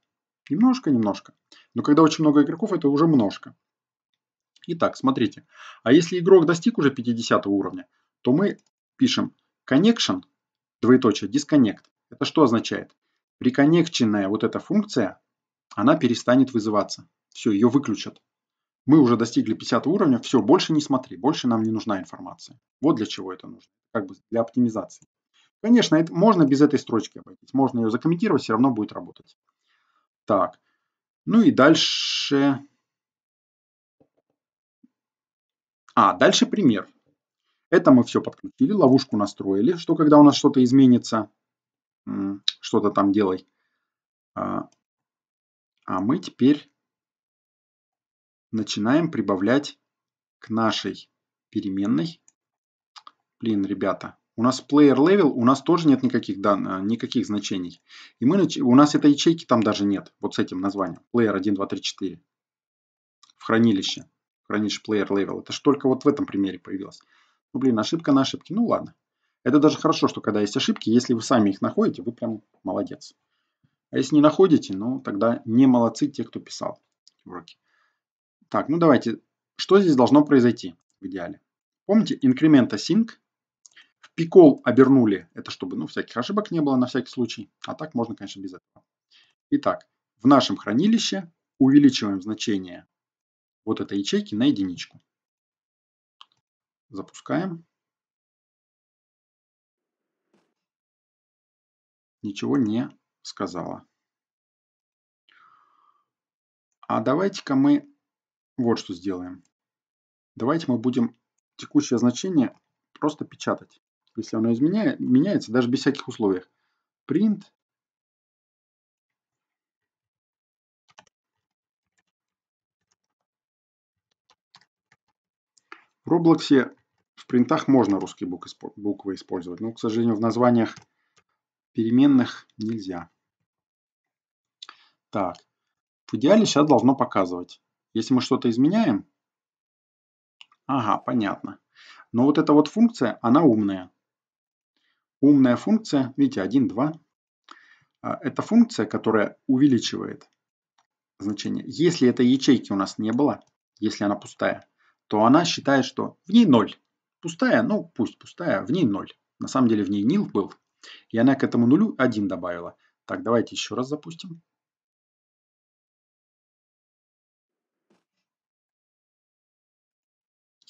Немножко, немножко. Но когда очень много игроков, это уже множко. Итак, смотрите. А если игрок достиг уже 50 уровня, то мы пишем connection, двоеточие, disconnect. Это что означает? Приконнекченная вот эта функция, она перестанет вызываться. Все, ее выключат мы уже достигли 50 уровня, все, больше не смотри, больше нам не нужна информация. Вот для чего это нужно, как бы для оптимизации. Конечно, это, можно без этой строчки обойтись, можно ее закомментировать, все равно будет работать. Так, ну и дальше... А, дальше пример. Это мы все подключили, ловушку настроили, что когда у нас что-то изменится, что-то там делай. А, а мы теперь начинаем прибавлять к нашей переменной. Блин, ребята, у нас player level, у нас тоже нет никаких, дан, э, никаких значений. И мы, у нас этой ячейки там даже нет, вот с этим названием. Player 1, 2, 3, 4. В хранилище. Хранилище player level. Это же только вот в этом примере появилось. Ну, блин, ошибка на ошибке. Ну, ладно. Это даже хорошо, что когда есть ошибки, если вы сами их находите, вы прям молодец. А если не находите, ну, тогда не молодцы те, кто писал уроки. Так, ну давайте, что здесь должно произойти в идеале? Помните, инкремента sync в пикол обернули, это чтобы ну, всяких ошибок не было на всякий случай, а так можно, конечно, без этого. Итак, в нашем хранилище увеличиваем значение вот этой ячейки на единичку. Запускаем. Ничего не сказала. А давайте-ка мы вот что сделаем. Давайте мы будем текущее значение просто печатать. Если оно изменяет, меняется, даже без всяких условий. Print В Roblox в принтах можно русские буквы использовать, но, к сожалению, в названиях переменных нельзя. Так, в идеале сейчас должно показывать. Если мы что-то изменяем... Ага, понятно. Но вот эта вот функция, она умная. Умная функция, видите, 1, 2. А, это функция, которая увеличивает значение. Если этой ячейки у нас не было, если она пустая, то она считает, что в ней 0. Пустая, ну пусть пустая, в ней 0. На самом деле в ней нил был. И она к этому нулю 1 добавила. Так, давайте еще раз запустим.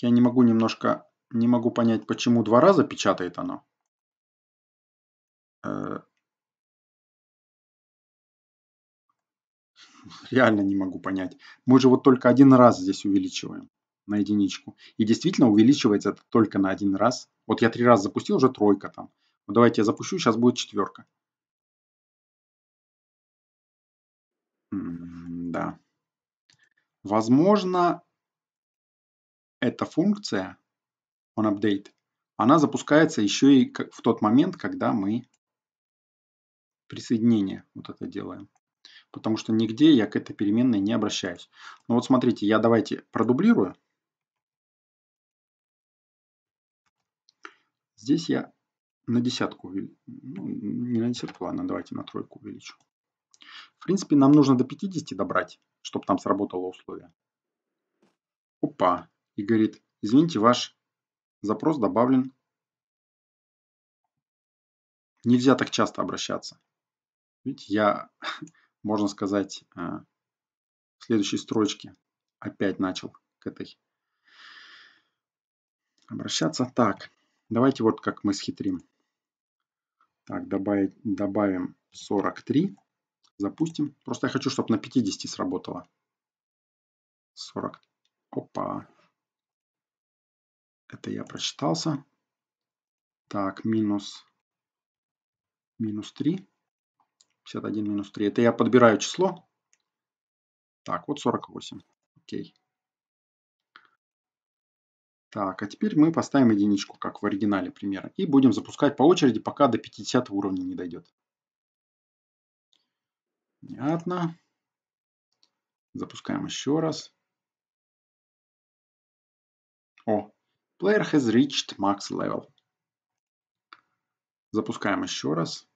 Я не могу немножко, не могу понять, почему два раза печатает оно. Э, реально не могу понять. Мы же вот только один раз здесь увеличиваем на единичку. И действительно увеличивается это только на один раз. Вот я три раза запустил, уже тройка там. Ну, давайте я запущу, сейчас будет четверка. М -м да. Возможно, эта функция onUpdate, она запускается еще и в тот момент, когда мы присоединение вот это делаем. Потому что нигде я к этой переменной не обращаюсь. Но ну вот смотрите, я давайте продублирую. Здесь я на десятку, ну, не на десятку, ладно, давайте на тройку увеличу. В принципе, нам нужно до 50 добрать, чтобы там сработало условие. Опа, и говорит, извините, ваш запрос добавлен. Нельзя так часто обращаться. Видите, я, можно сказать, э, в следующей строчке опять начал к этой обращаться. Так, давайте вот как мы схитрим. Так, добавить, добавим 43. Запустим. Просто я хочу, чтобы на 50 сработало. 40. Опа. Это я прочитался. Так, минус, минус 3. 51 минус 3. Это я подбираю число. Так, вот 48. Окей. Так, а теперь мы поставим единичку, как в оригинале примера. И будем запускать по очереди, пока до 50 уровня не дойдет. Понятно. Запускаем еще раз. О, Player has reached max level. Запускаем еще раз.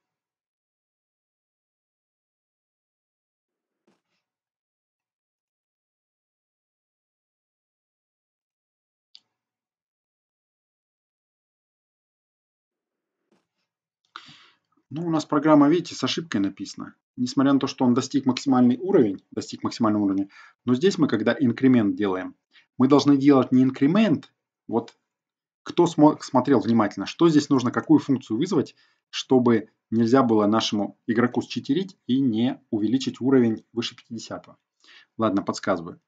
Ну, у нас программа, видите, с ошибкой написана. Несмотря на то, что он достиг максимальный уровень, достиг максимального уровня, но здесь мы, когда инкремент делаем, мы должны делать не инкремент вот кто смо- смотрел внимательно, что здесь нужно, какую функцию вызвать, чтобы нельзя было нашему игроку считерить и не увеличить уровень выше 50. -го. Ладно, подсказываю.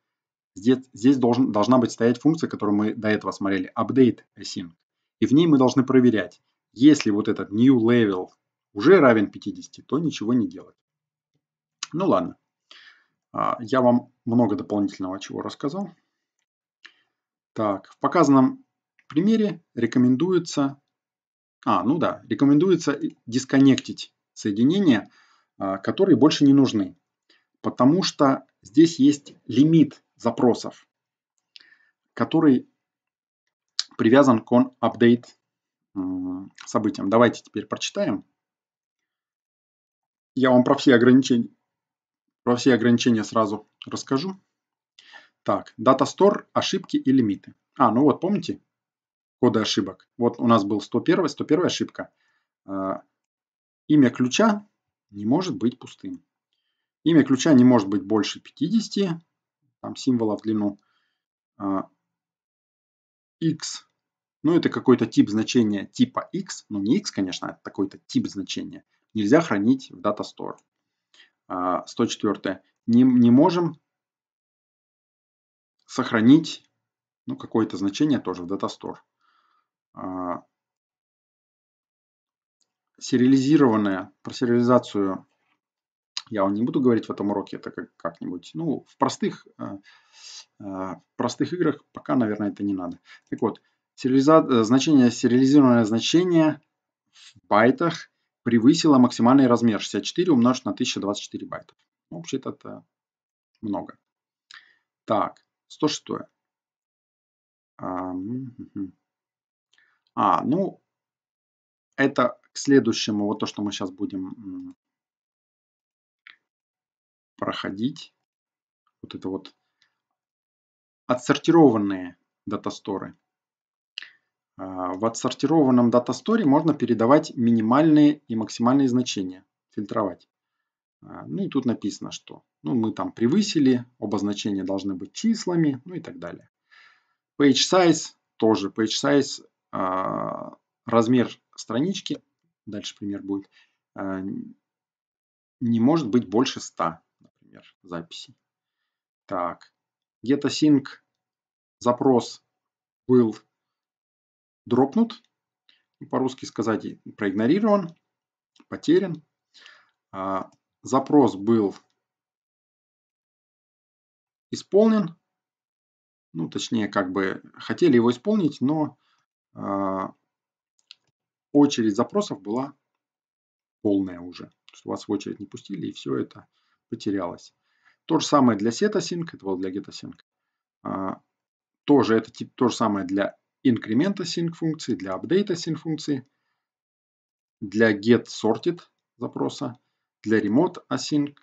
Здесь, здесь должен, должна быть стоять функция, которую мы до этого смотрели, update async. И в ней мы должны проверять, если вот этот new level уже равен 50, то ничего не делать. Ну ладно. А, я вам много дополнительного чего рассказал. Так, в показанном примере рекомендуется... А, ну да, рекомендуется дисконнектить соединения, а, которые больше не нужны, потому что здесь есть лимит запросов, который привязан к on update событиям. Давайте теперь прочитаем. Я вам про все ограничения, про все ограничения сразу расскажу. Так, Data ошибки и лимиты. А, ну вот, помните? Коды ошибок. Вот у нас был 101, 101 ошибка. А, имя ключа не может быть пустым. Имя ключа не может быть больше 50 там, символов в длину. X, а, ну это какой-то тип значения типа X, но ну, не X, конечно, это какой то тип значения. Нельзя хранить в Data Store. 104. Не, не можем сохранить ну, какое-то значение тоже в DataStore. А, про сериализацию я вам не буду говорить в этом уроке, это как-нибудь. Ну, в простых, э, э, простых играх пока, наверное, это не надо. Так вот, сериализа... Э, значение, сериализированное значение в байтах превысило максимальный размер 64 умножить на 1024 байта. Ну, вообще-то это много. Так, 106. А, ну, это к следующему, вот то, что мы сейчас будем проходить. Вот это вот отсортированные датасторы. А, в отсортированном датасторе можно передавать минимальные и максимальные значения, фильтровать. А, ну и тут написано, что ну, мы там превысили, обозначения должны быть числами, ну и так далее. Page size тоже. Page size, а, размер странички, дальше пример будет, а, не может быть больше 100, например, записей. Так, GetaSync запрос был дропнут, по-русски сказать проигнорирован, потерян запрос был исполнен, ну, точнее, как бы хотели его исполнить, но э, очередь запросов была полная уже. То есть вас в очередь не пустили, и все это потерялось. То же самое для SetaSync, это было для GetaSync. Э, а, тоже это то же самое для инкремента sync функции, для апдейта sync функции, для getSorted запроса для Remote Async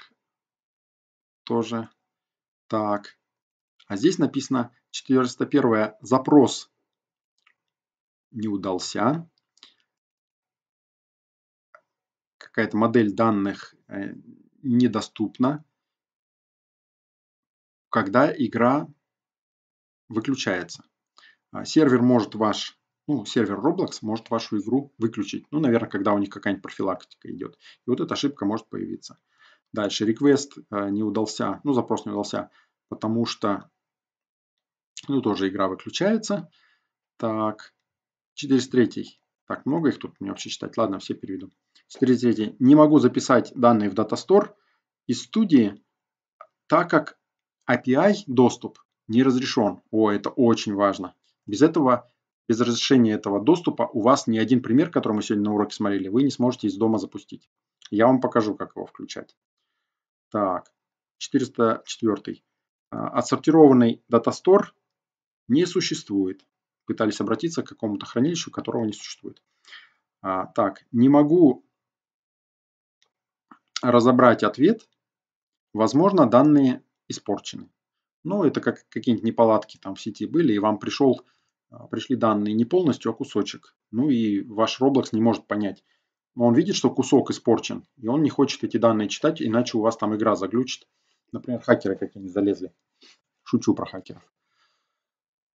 тоже. Так. А здесь написано 401. Запрос не удался. Какая-то модель данных э, недоступна. Когда игра выключается. А, сервер может ваш ну, сервер Roblox может вашу игру выключить. Ну, наверное, когда у них какая-нибудь профилактика идет. И вот эта ошибка может появиться. Дальше, реквест э, не удался, ну, запрос не удался, потому что, ну, тоже игра выключается. Так, 403. Так, много их тут мне вообще читать. Ладно, все переведу. 403. Не могу записать данные в Data из студии, так как API доступ не разрешен. О, это очень важно. Без этого без разрешения этого доступа у вас ни один пример, который мы сегодня на уроке смотрели, вы не сможете из дома запустить. Я вам покажу, как его включать. Так, 404. А, отсортированный датастор не существует. Пытались обратиться к какому-то хранилищу, которого не существует. А, так, не могу разобрать ответ. Возможно, данные испорчены. Ну, это как какие-нибудь неполадки там в сети были, и вам пришел а, пришли данные не полностью, а кусочек. Ну и ваш Roblox не может понять. Он видит, что кусок испорчен, и он не хочет эти данные читать, иначе у вас там игра заглючит. Например, хакеры какие-нибудь залезли. Шучу про хакеров.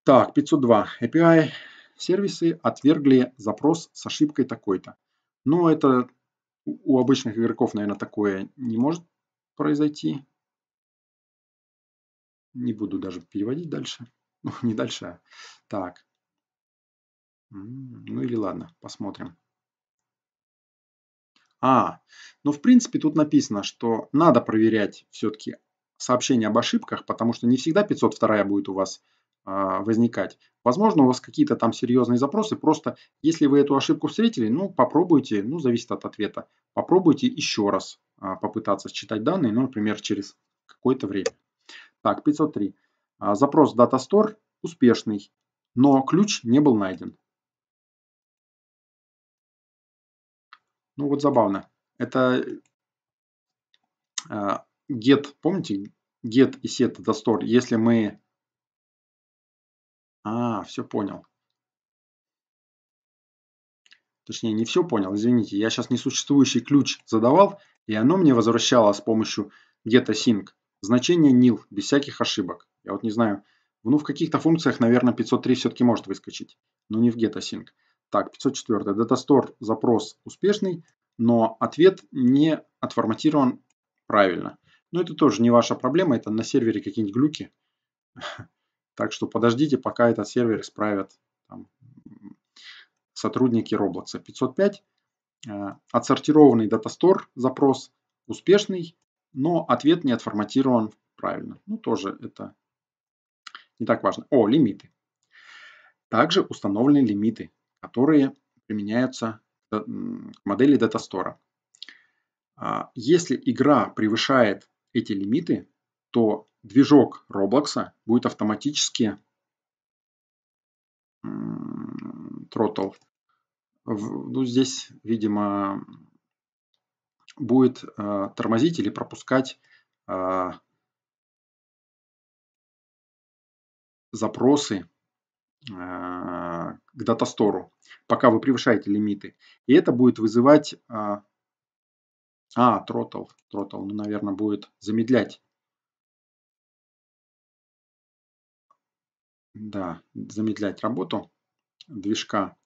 Так, 502. API сервисы отвергли запрос с ошибкой такой-то. Но ну, это у обычных игроков, наверное, такое не может произойти. Не буду даже переводить дальше. Ну, не дальше. А так. Ну или ладно, посмотрим. А, ну в принципе тут написано, что надо проверять все-таки сообщения об ошибках, потому что не всегда 502 будет у вас э, возникать. Возможно, у вас какие-то там серьезные запросы, просто если вы эту ошибку встретили, ну попробуйте, ну зависит от ответа, попробуйте еще раз э, попытаться считать данные, ну, например, через какое-то время. Так, 503. А запрос в Data успешный, но ключ не был найден. Ну вот забавно. Это а, get, помните, get и set DataStore. Если мы... А, все понял. Точнее, не все понял, извините. Я сейчас несуществующий ключ задавал, и оно мне возвращало с помощью get async значение nil без всяких ошибок. Я вот не знаю. Ну, в каких-то функциях, наверное, 503 все-таки может выскочить, но не в getAsync. Так, 504. DataStore запрос успешный, но ответ не отформатирован правильно. Но это тоже не ваша проблема, это на сервере какие-нибудь глюки. Так что подождите, пока этот сервер исправят там, сотрудники Roblox. 505. Э, отсортированный DataStore запрос успешный, но ответ не отформатирован правильно. Ну, тоже это не так важно. О, лимиты. Также установлены лимиты, которые применяются к модели DataStore. А, если игра превышает эти лимиты, то движок Roblox будет автоматически throttle. Ну, здесь, видимо, будет э, тормозить или пропускать а, запросы э, к датастору, пока вы превышаете лимиты. И это будет вызывать... Э, а, тротл. Тротл, ну, наверное, будет замедлять. Да, замедлять работу движка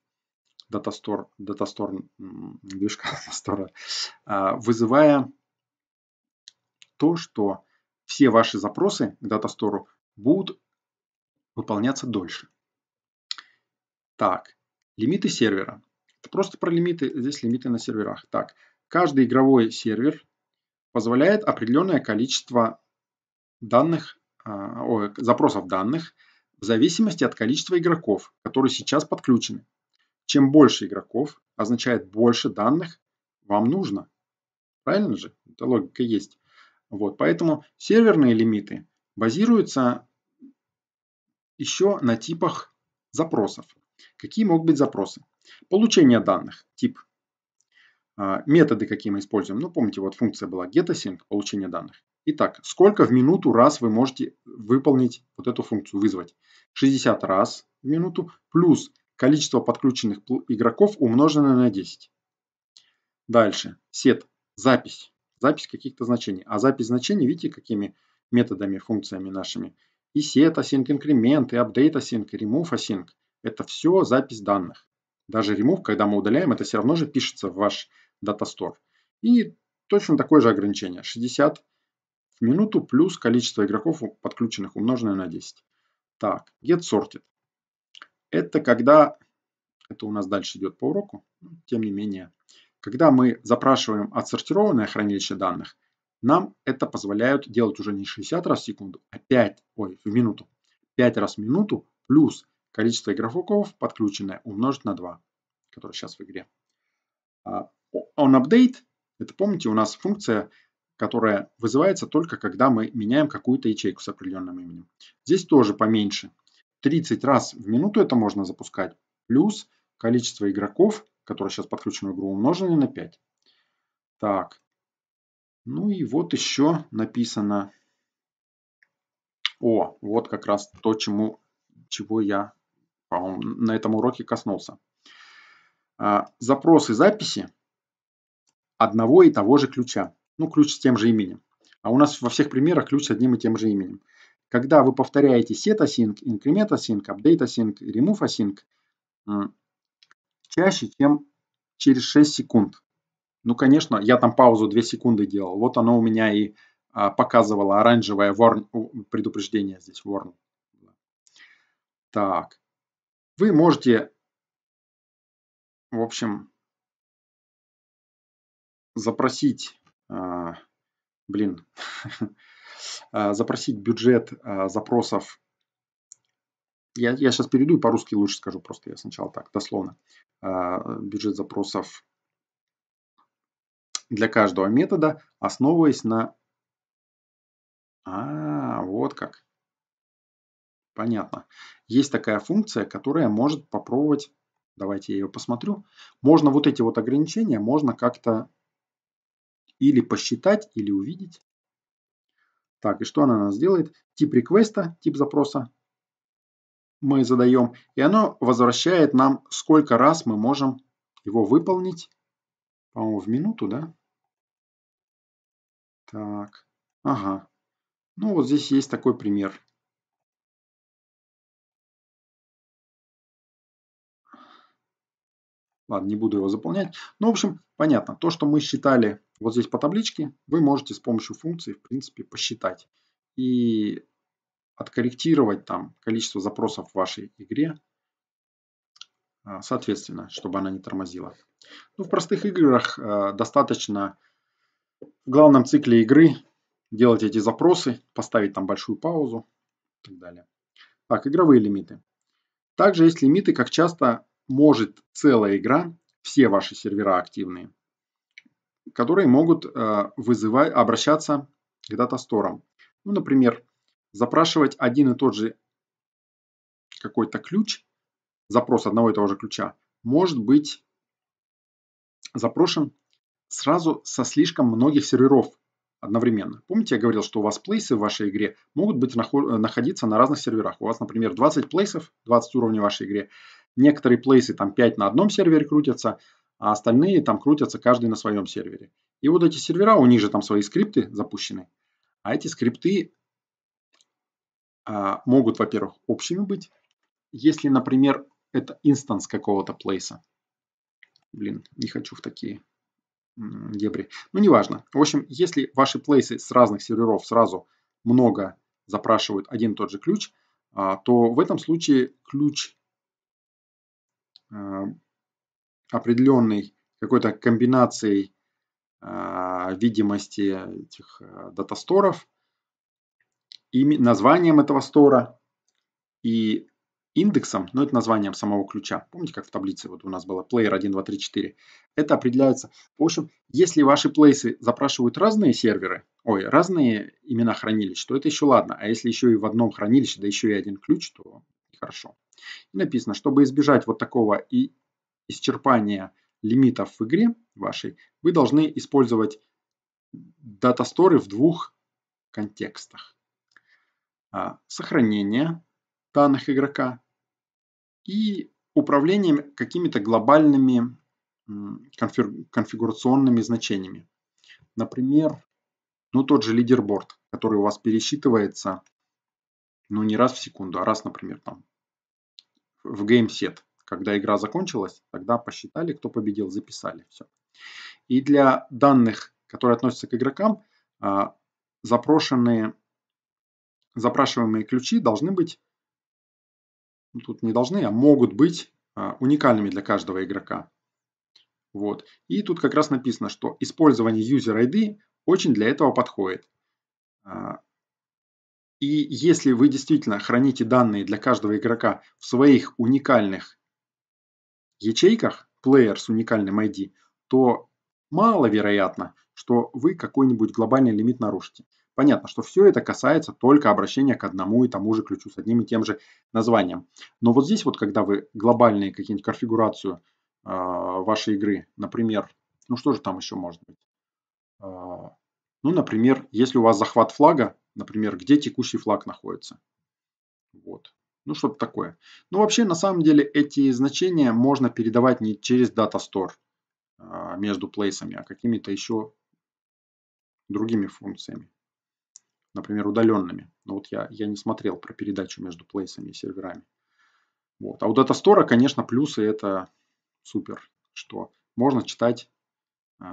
датастор, датастор движка датастора, э, вызывая то, что все ваши запросы к датастору будут выполняться дольше. Так, лимиты сервера. Это просто про лимиты, здесь лимиты на серверах. Так, каждый игровой сервер позволяет определенное количество данных, а, о, запросов данных в зависимости от количества игроков, которые сейчас подключены. Чем больше игроков, означает больше данных вам нужно. Правильно же? Эта логика есть. Вот, поэтому серверные лимиты базируются еще на типах запросов. Какие могут быть запросы? Получение данных, тип. А, методы, какие мы используем. Ну, помните, вот функция была getAsync, получение данных. Итак, сколько в минуту раз вы можете выполнить вот эту функцию, вызвать? 60 раз в минуту плюс количество подключенных игроков умноженное на 10. Дальше. Set. Запись. Запись каких-то значений. А запись значений, видите, какими методами, функциями нашими – и set async increment, и update async, и remove async. Это все запись данных. Даже remove, когда мы удаляем, это все равно же пишется в ваш датастор. И точно такое же ограничение. 60 в минуту плюс количество игроков подключенных умноженное на 10. Так, get sorted. Это когда, это у нас дальше идет по уроку, тем не менее, когда мы запрашиваем отсортированное хранилище данных – нам это позволяют делать уже не 60 раз в секунду, а 5, ой, в минуту. 5 раз в минуту плюс количество игроков подключенное умножить на 2, которое сейчас в игре. А, on update это помните у нас функция, которая вызывается только когда мы меняем какую-то ячейку с определенным именем. Здесь тоже поменьше. 30 раз в минуту это можно запускать, плюс количество игроков, которые сейчас подключены в игру, умноженное на 5. Так, ну и вот еще написано о, вот как раз то, чему, чего я на этом уроке коснулся. А, Запросы записи одного и того же ключа. Ну, ключ с тем же именем. А у нас во всех примерах ключ с одним и тем же именем. Когда вы повторяете set async, increment async, update async, remove async, чаще, чем через 6 секунд. Ну, конечно, я там паузу 2 секунды делал. Вот оно у меня и а, показывало оранжевое warn, предупреждение здесь, warn. Так. Вы можете, в общем, запросить, а, блин, а, запросить бюджет а, запросов я, я сейчас перейду и по-русски лучше скажу, просто я сначала так, дословно. А, бюджет запросов для каждого метода, основываясь на... А, вот как. Понятно. Есть такая функция, которая может попробовать... Давайте я ее посмотрю. Можно вот эти вот ограничения, можно как-то или посчитать, или увидеть. Так, и что она у нас делает? Тип реквеста, тип запроса мы задаем, и оно возвращает нам, сколько раз мы можем его выполнить, по-моему, в минуту, да? Так, ага. Ну вот здесь есть такой пример. Ладно, не буду его заполнять. Ну, в общем, понятно. То, что мы считали вот здесь по табличке, вы можете с помощью функции, в принципе, посчитать. И откорректировать там количество запросов в вашей игре, а, соответственно, чтобы она не тормозила. Ну, в простых играх э, достаточно в главном цикле игры делать эти запросы, поставить там большую паузу и так далее. Так, игровые лимиты. Также есть лимиты, как часто может целая игра, все ваши сервера активные, которые могут э, вызывать, обращаться к дата-сторам. Ну, например, запрашивать один и тот же какой-то ключ, запрос одного и того же ключа, может быть запрошен сразу со слишком многих серверов одновременно. Помните, я говорил, что у вас плейсы в вашей игре могут быть находиться на разных серверах. У вас, например, 20 плейсов, 20 уровней в вашей игре. Некоторые плейсы там 5 на одном сервере крутятся, а остальные там крутятся каждый на своем сервере. И вот эти сервера, у них же там свои скрипты запущены. А эти скрипты а, могут, во-первых, общими быть. Если, например, это инстанс какого-то плейса. Блин, не хочу в такие дебри. Ну, неважно. В общем, если ваши плейсы с разных серверов сразу много запрашивают один и тот же ключ, а, то в этом случае ключ а, определенной какой-то комбинацией а, видимости этих датасторов, названием этого стора и индексом, но это названием самого ключа. Помните, как в таблице вот у нас было player 1, 2, 3, 4. Это определяется. В общем, если ваши плейсы запрашивают разные серверы, ой, разные имена хранилищ, то это еще ладно. А если еще и в одном хранилище, да еще и один ключ, то хорошо. И написано, чтобы избежать вот такого и исчерпания лимитов в игре вашей, вы должны использовать дата-сторы в двух контекстах. А, сохранение данных игрока и управлением какими-то глобальными конфигурационными значениями. Например, ну тот же лидерборд, который у вас пересчитывается ну не раз в секунду, а раз, например, там в геймсет. Когда игра закончилась, тогда посчитали, кто победил, записали все. И для данных, которые относятся к игрокам, а, запрошенные, запрашиваемые ключи должны быть ну, тут не должны, а могут быть а, уникальными для каждого игрока. Вот. И тут как раз написано, что использование user ID очень для этого подходит. А, и если вы действительно храните данные для каждого игрока в своих уникальных ячейках, плеер с уникальным ID, то маловероятно, что вы какой-нибудь глобальный лимит нарушите. Понятно, что все это касается только обращения к одному и тому же ключу с одним и тем же названием. Но вот здесь вот, когда вы глобальные какие-нибудь конфигурацию э, вашей игры, например, ну что же там еще может быть? Э, ну, например, если у вас захват флага, например, где текущий флаг находится. Вот. Ну, что-то такое. Ну, вообще, на самом деле, эти значения можно передавать не через Data Store э, между плейсами, а какими-то еще другими функциями например, удаленными. Но ну вот я, я не смотрел про передачу между плейсами и серверами. Вот. А у DataStore, конечно, плюсы это супер, что можно читать э,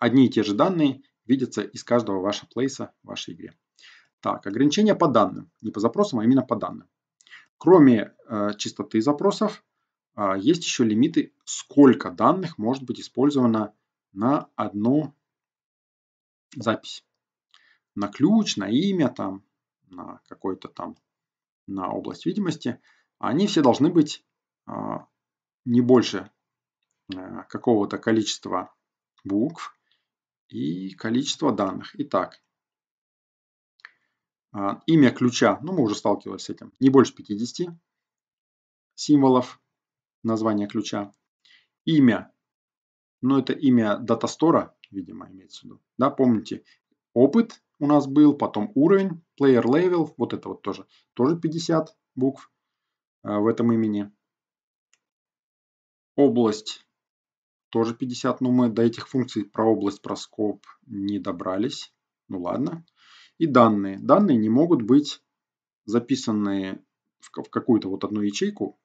одни и те же данные, видятся из каждого вашего плейса в вашей игре. Так, ограничения по данным. Не по запросам, а именно по данным. Кроме э, чистоты запросов, э, есть еще лимиты, сколько данных может быть использовано на одну запись на ключ, на имя, там, на какой-то там, на область видимости, они все должны быть а, не больше а, какого-то количества букв и количества данных. Итак, а, имя ключа, ну мы уже сталкивались с этим, не больше 50 символов названия ключа. Имя, ну это имя датастора, видимо, имеется в виду. Да, помните, опыт у нас был, потом уровень, player level, вот это вот тоже, тоже 50 букв э, в этом имени. Область тоже 50, но мы до этих функций про область, про скоб не добрались. Ну ладно. И данные. Данные не могут быть записаны в какую-то вот одну ячейку.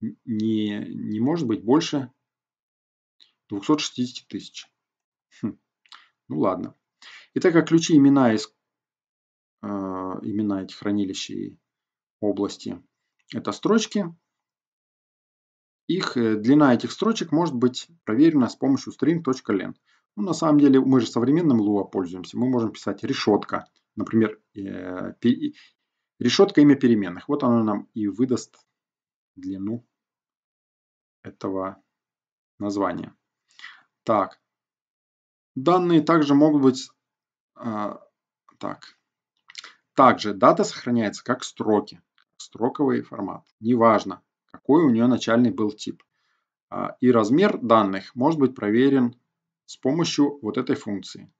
Не, не может быть больше 260 тысяч. Хм. Ну ладно. И так как ключи имена из э, имена этих хранилищ и области это строчки, их э, длина этих строчек может быть проверена с помощью string.len. Ну, на самом деле мы же современным Lua пользуемся. Мы можем писать решетка, например, э, решетка имя переменных. Вот она нам и выдаст длину этого названия. Так, Данные также могут быть а, так. Также дата сохраняется как строки, строковый формат. Неважно, какой у нее начальный был тип. А, и размер данных может быть проверен с помощью вот этой функции.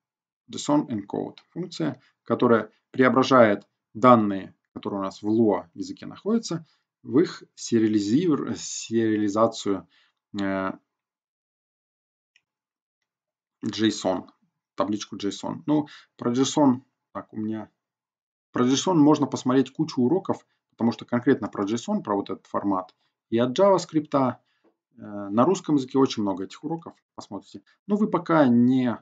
DesonEncode. Функция, которая преображает данные, которые у нас в Lua языке находятся, в их сериализацию э, JSON табличку JSON. Ну, про JSON, так, у меня... Про JSON можно посмотреть кучу уроков, потому что конкретно про JSON, про вот этот формат, и от JavaScript э, на русском языке очень много этих уроков, посмотрите. Но ну, вы пока не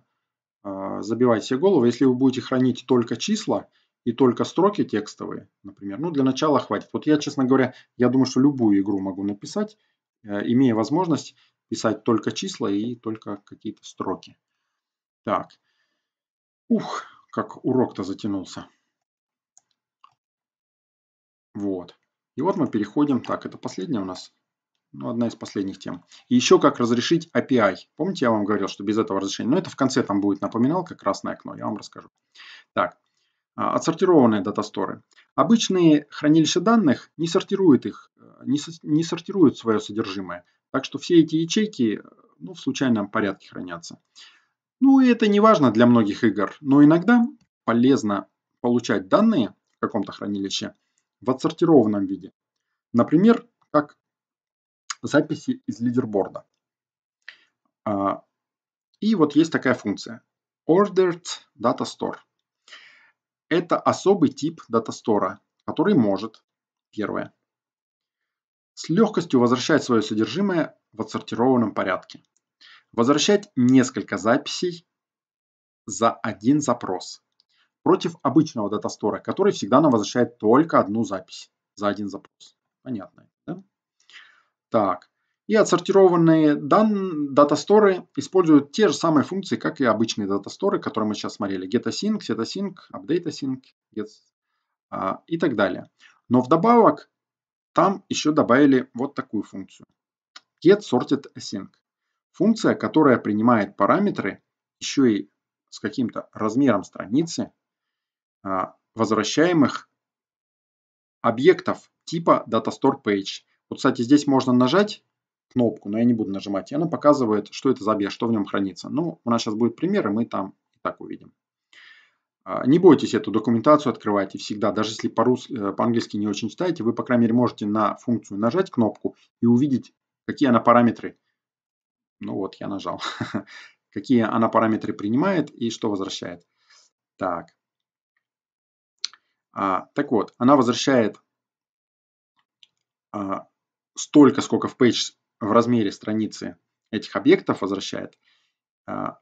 э, забивайте себе голову. Если вы будете хранить только числа и только строки текстовые, например, ну, для начала хватит. Вот я, честно говоря, я думаю, что любую игру могу написать, э, имея возможность писать только числа и только какие-то строки. Так. Ух, как урок-то затянулся. Вот. И вот мы переходим. Так, это последняя у нас. Ну, одна из последних тем. И еще как разрешить API. Помните, я вам говорил, что без этого разрешения. Но это в конце там будет напоминалка, красное окно. Я вам расскажу. Так. А, отсортированные датасторы. Обычные хранилища данных не сортируют их, э, не, не сортируют свое содержимое. Так что все эти ячейки э, ну, в случайном порядке хранятся. Ну и это не важно для многих игр, но иногда полезно получать данные в каком-то хранилище в отсортированном виде. Например, как записи из лидерборда. А, и вот есть такая функция Ordered Data Store. Это особый тип датастора, который может, первое, с легкостью возвращать свое содержимое в отсортированном порядке. Возвращать несколько записей за один запрос. Против обычного датастора, который всегда нам возвращает только одну запись за один запрос. Понятно, да? Так. И отсортированные датасторы используют те же самые функции, как и обычные датасторы, которые мы сейчас смотрели. GetaSync, SetaSync, UpdateSync, get... а, и так далее. Но вдобавок там еще добавили вот такую функцию. GetSortedAsync. Функция, которая принимает параметры еще и с каким-то размером страницы, а, возвращаемых объектов типа DataStorePage. Вот, кстати, здесь можно нажать кнопку, но я не буду нажимать, и она показывает, что это за объект, что в нем хранится. Ну, у нас сейчас будет пример, и мы там и так увидим. А, не бойтесь эту документацию открывать и всегда, даже если э, по-английски по не очень читаете, вы, по крайней мере, можете на функцию нажать кнопку и увидеть, какие она параметры ну вот, я нажал. Какие она параметры принимает и что возвращает. Так. А, так вот, она возвращает а, столько, сколько в page в размере страницы этих объектов возвращает. А,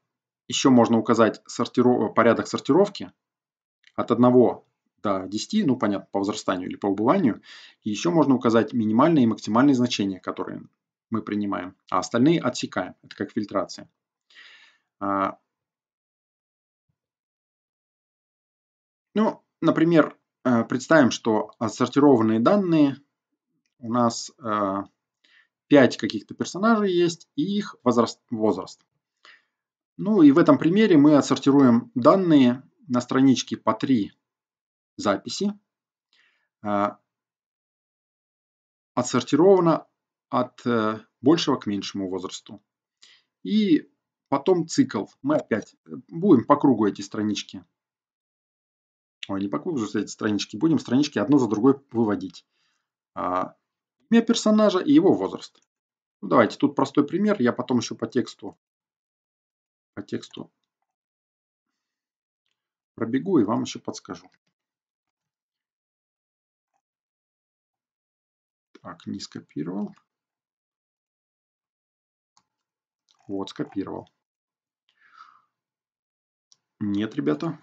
еще можно указать сортиров... порядок сортировки от 1 до 10, ну понятно, по возрастанию или по убыванию. И еще можно указать минимальные и максимальные значения, которые мы принимаем, а остальные отсекаем. Это как фильтрация. А, ну, например, э, представим, что отсортированные данные у нас 5 э, каких-то персонажей есть и их возраст, возраст. Ну и в этом примере мы отсортируем данные на страничке по три записи. А, отсортировано от э, большего к меньшему возрасту. И потом цикл. Мы опять э, будем по кругу эти странички. Ой, не по кругу эти странички. Будем странички одну за другой выводить. А, имя персонажа и его возраст. Ну, давайте, тут простой пример. Я потом еще по тексту, по тексту пробегу и вам еще подскажу. Так, не скопировал. Вот, скопировал. Нет, ребята.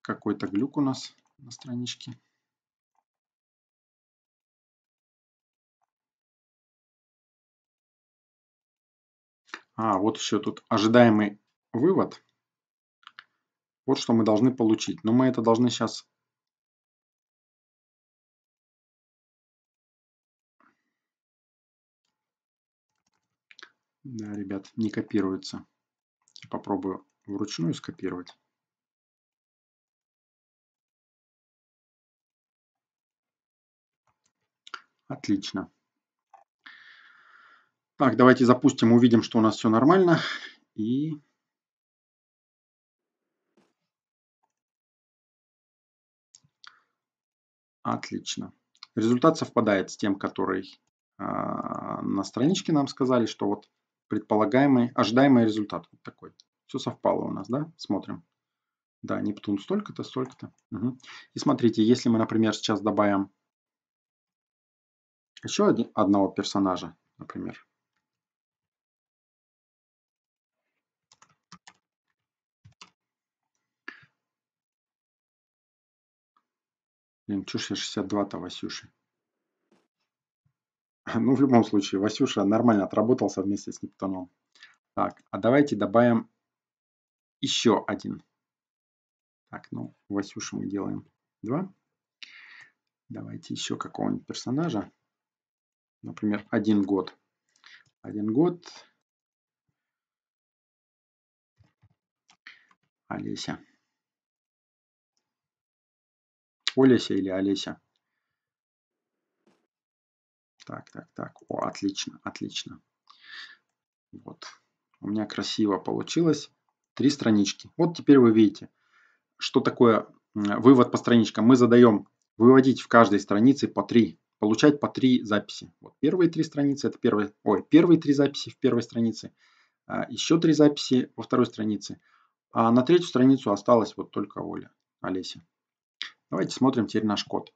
какой-то глюк у нас на страничке. А, вот еще тут ожидаемый вывод. Вот что мы должны получить. Но мы это должны сейчас Да, ребят, не копируется. Я попробую вручную скопировать. Отлично. Так, давайте запустим, увидим, что у нас все нормально. И Отлично. Результат совпадает с тем, который э, на страничке нам сказали, что вот предполагаемый, ожидаемый результат вот такой. Все совпало у нас, да? Смотрим. Да, Нептун столько-то, столько-то. Угу. И смотрите, если мы, например, сейчас добавим еще один, одного персонажа, например. Блин, чушь я 62-то, Васюши. Ну, в любом случае, Васюша нормально отработался вместе с Нептуном. Так, а давайте добавим еще один. Так, ну, Васюша мы делаем два. Давайте еще какого-нибудь персонажа. Например, один год. Один год. Олеся. Олеся или Олеся. Так, так, так. О, отлично, отлично. Вот. У меня красиво получилось. Три странички. Вот теперь вы видите, что такое вывод по страничкам. Мы задаем выводить в каждой странице по три, получать по три записи. Вот первые три страницы, это первые, ой, первые три записи в первой странице, а еще три записи во второй странице. А на третью страницу осталась вот только Оля, Олеся. Давайте смотрим теперь наш код.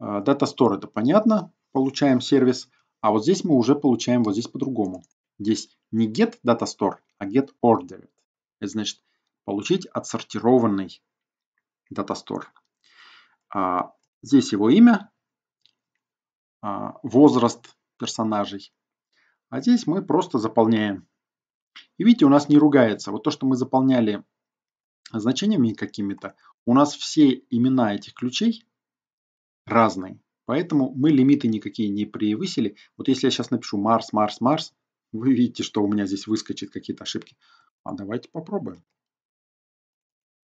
Data а, Store это понятно, получаем сервис, а вот здесь мы уже получаем вот здесь по-другому. Здесь не get data store, а get ordered. Это значит получить отсортированный data store. А, здесь его имя, а, возраст персонажей. А здесь мы просто заполняем. И видите, у нас не ругается. Вот то, что мы заполняли значениями какими-то, у нас все имена этих ключей разные. Поэтому мы лимиты никакие не превысили. Вот если я сейчас напишу Марс, Марс, Марс, вы видите, что у меня здесь выскочит какие-то ошибки. А давайте попробуем.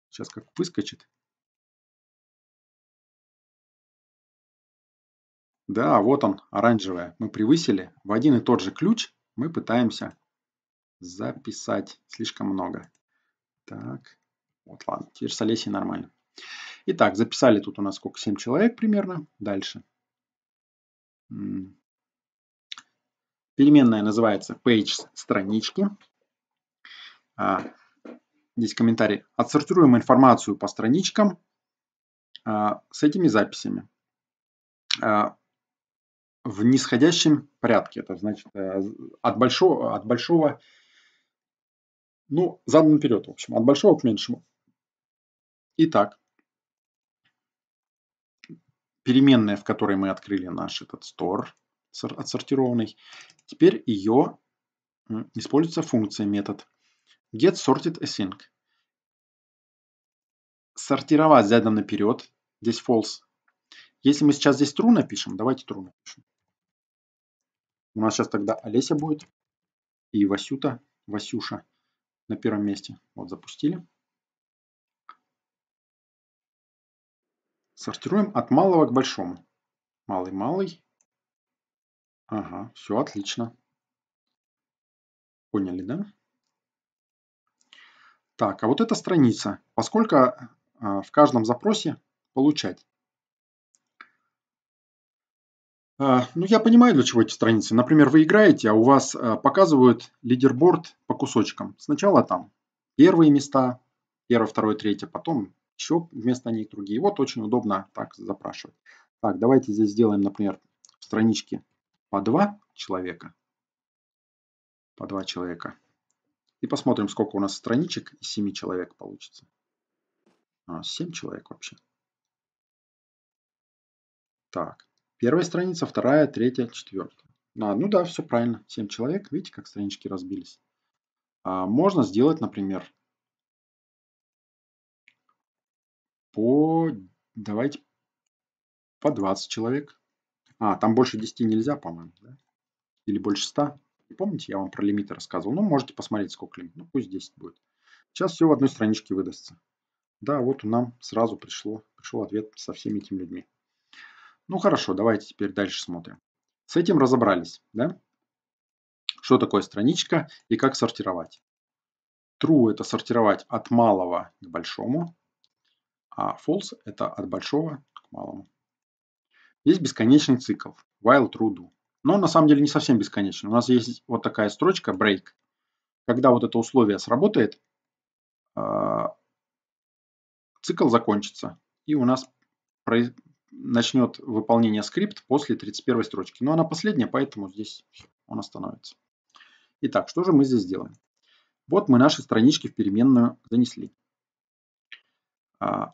Сейчас как выскочит. Да, вот он, оранжевая. Мы превысили. В один и тот же ключ мы пытаемся записать слишком много. Так, вот ладно, теперь с Олесей нормально. Итак, записали тут у нас сколько? 7 человек примерно. Дальше. Переменная называется page странички. А, здесь комментарий. Отсортируем информацию по страничкам а, с этими записями а, в нисходящем порядке. Это значит э, от большого, от большого ну, задом наперед, в общем, от большого к меньшему. Итак, переменная, в которой мы открыли наш этот store отсортированный. Теперь ее используется функция метод getSortedAsync. Сортировать задом наперед. Здесь false. Если мы сейчас здесь true напишем, давайте true напишем. У нас сейчас тогда Олеся будет и Васюта, Васюша на первом месте. Вот запустили. Сортируем от малого к большому. Малый-малый. Ага, все отлично. Поняли, да? Так, а вот эта страница. Поскольку а, в каждом запросе получать. А, ну, я понимаю, для чего эти страницы. Например, вы играете, а у вас а, показывают лидерборд по кусочкам. Сначала там первые места, первое, второе, третье, потом щелк вместо них другие. Вот очень удобно так запрашивать. Так, давайте здесь сделаем, например, в страничке по два человека. По два человека. И посмотрим, сколько у нас страничек из 7 человек получится. А, 7 человек вообще. Так, первая страница, вторая, третья, четвертая. А, ну да, все правильно, 7 человек. Видите, как странички разбились. А, можно сделать, например, по, давайте, по 20 человек. А, там больше 10 нельзя, по-моему, да? Или больше 100. Помните, я вам про лимиты рассказывал? Ну, можете посмотреть, сколько лимит. Ну, пусть 10 будет. Сейчас все в одной страничке выдастся. Да, вот нам сразу пришло, пришел ответ со всеми этими людьми. Ну, хорошо, давайте теперь дальше смотрим. С этим разобрались, да? Что такое страничка и как сортировать. True – это сортировать от малого к большому а false – это от большого к малому. Есть бесконечный цикл while true do. Но на самом деле не совсем бесконечный. У нас есть вот такая строчка break. Когда вот это условие сработает, а, цикл закончится. И у нас начнет выполнение скрипт после 31 строчки. Но ну, она последняя, поэтому здесь он остановится. Итак, что же мы здесь делаем? Вот мы наши странички в переменную занесли. А,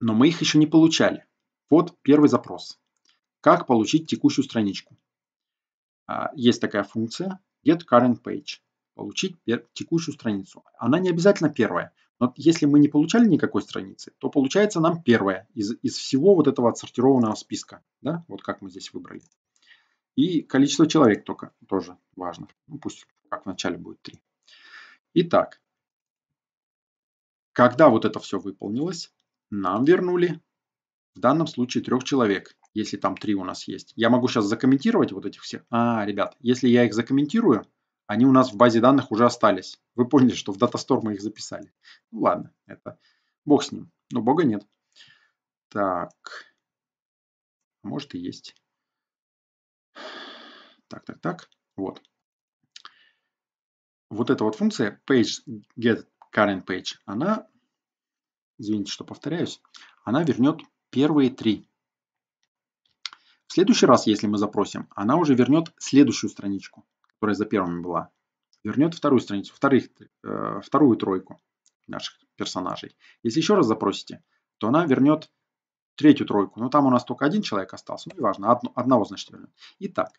но мы их еще не получали. Вот первый запрос. Как получить текущую страничку? А, есть такая функция get current page. Получить текущую страницу. Она не обязательно первая. Но если мы не получали никакой страницы, то получается нам первая из, из всего вот этого отсортированного списка. Да? Вот как мы здесь выбрали. И количество человек только тоже важно. Ну, пусть как вначале будет 3. Итак, когда вот это все выполнилось, нам вернули. В данном случае трех человек, если там три у нас есть. Я могу сейчас закомментировать вот этих всех. А, ребят, если я их закомментирую, они у нас в базе данных уже остались. Вы поняли, что в Datastore мы их записали. Ну ладно, это бог с ним. Но бога нет. Так. А может и есть. Так, так, так. Вот. Вот эта вот функция page get current page, она извините, что повторяюсь, она вернет первые три. В следующий раз, если мы запросим, она уже вернет следующую страничку, которая за первыми была. Вернет вторую страницу, вторых, э, вторую тройку наших персонажей. Если еще раз запросите, то она вернет третью тройку. Но там у нас только один человек остался, ну неважно, одно, одного значит вернет. Итак,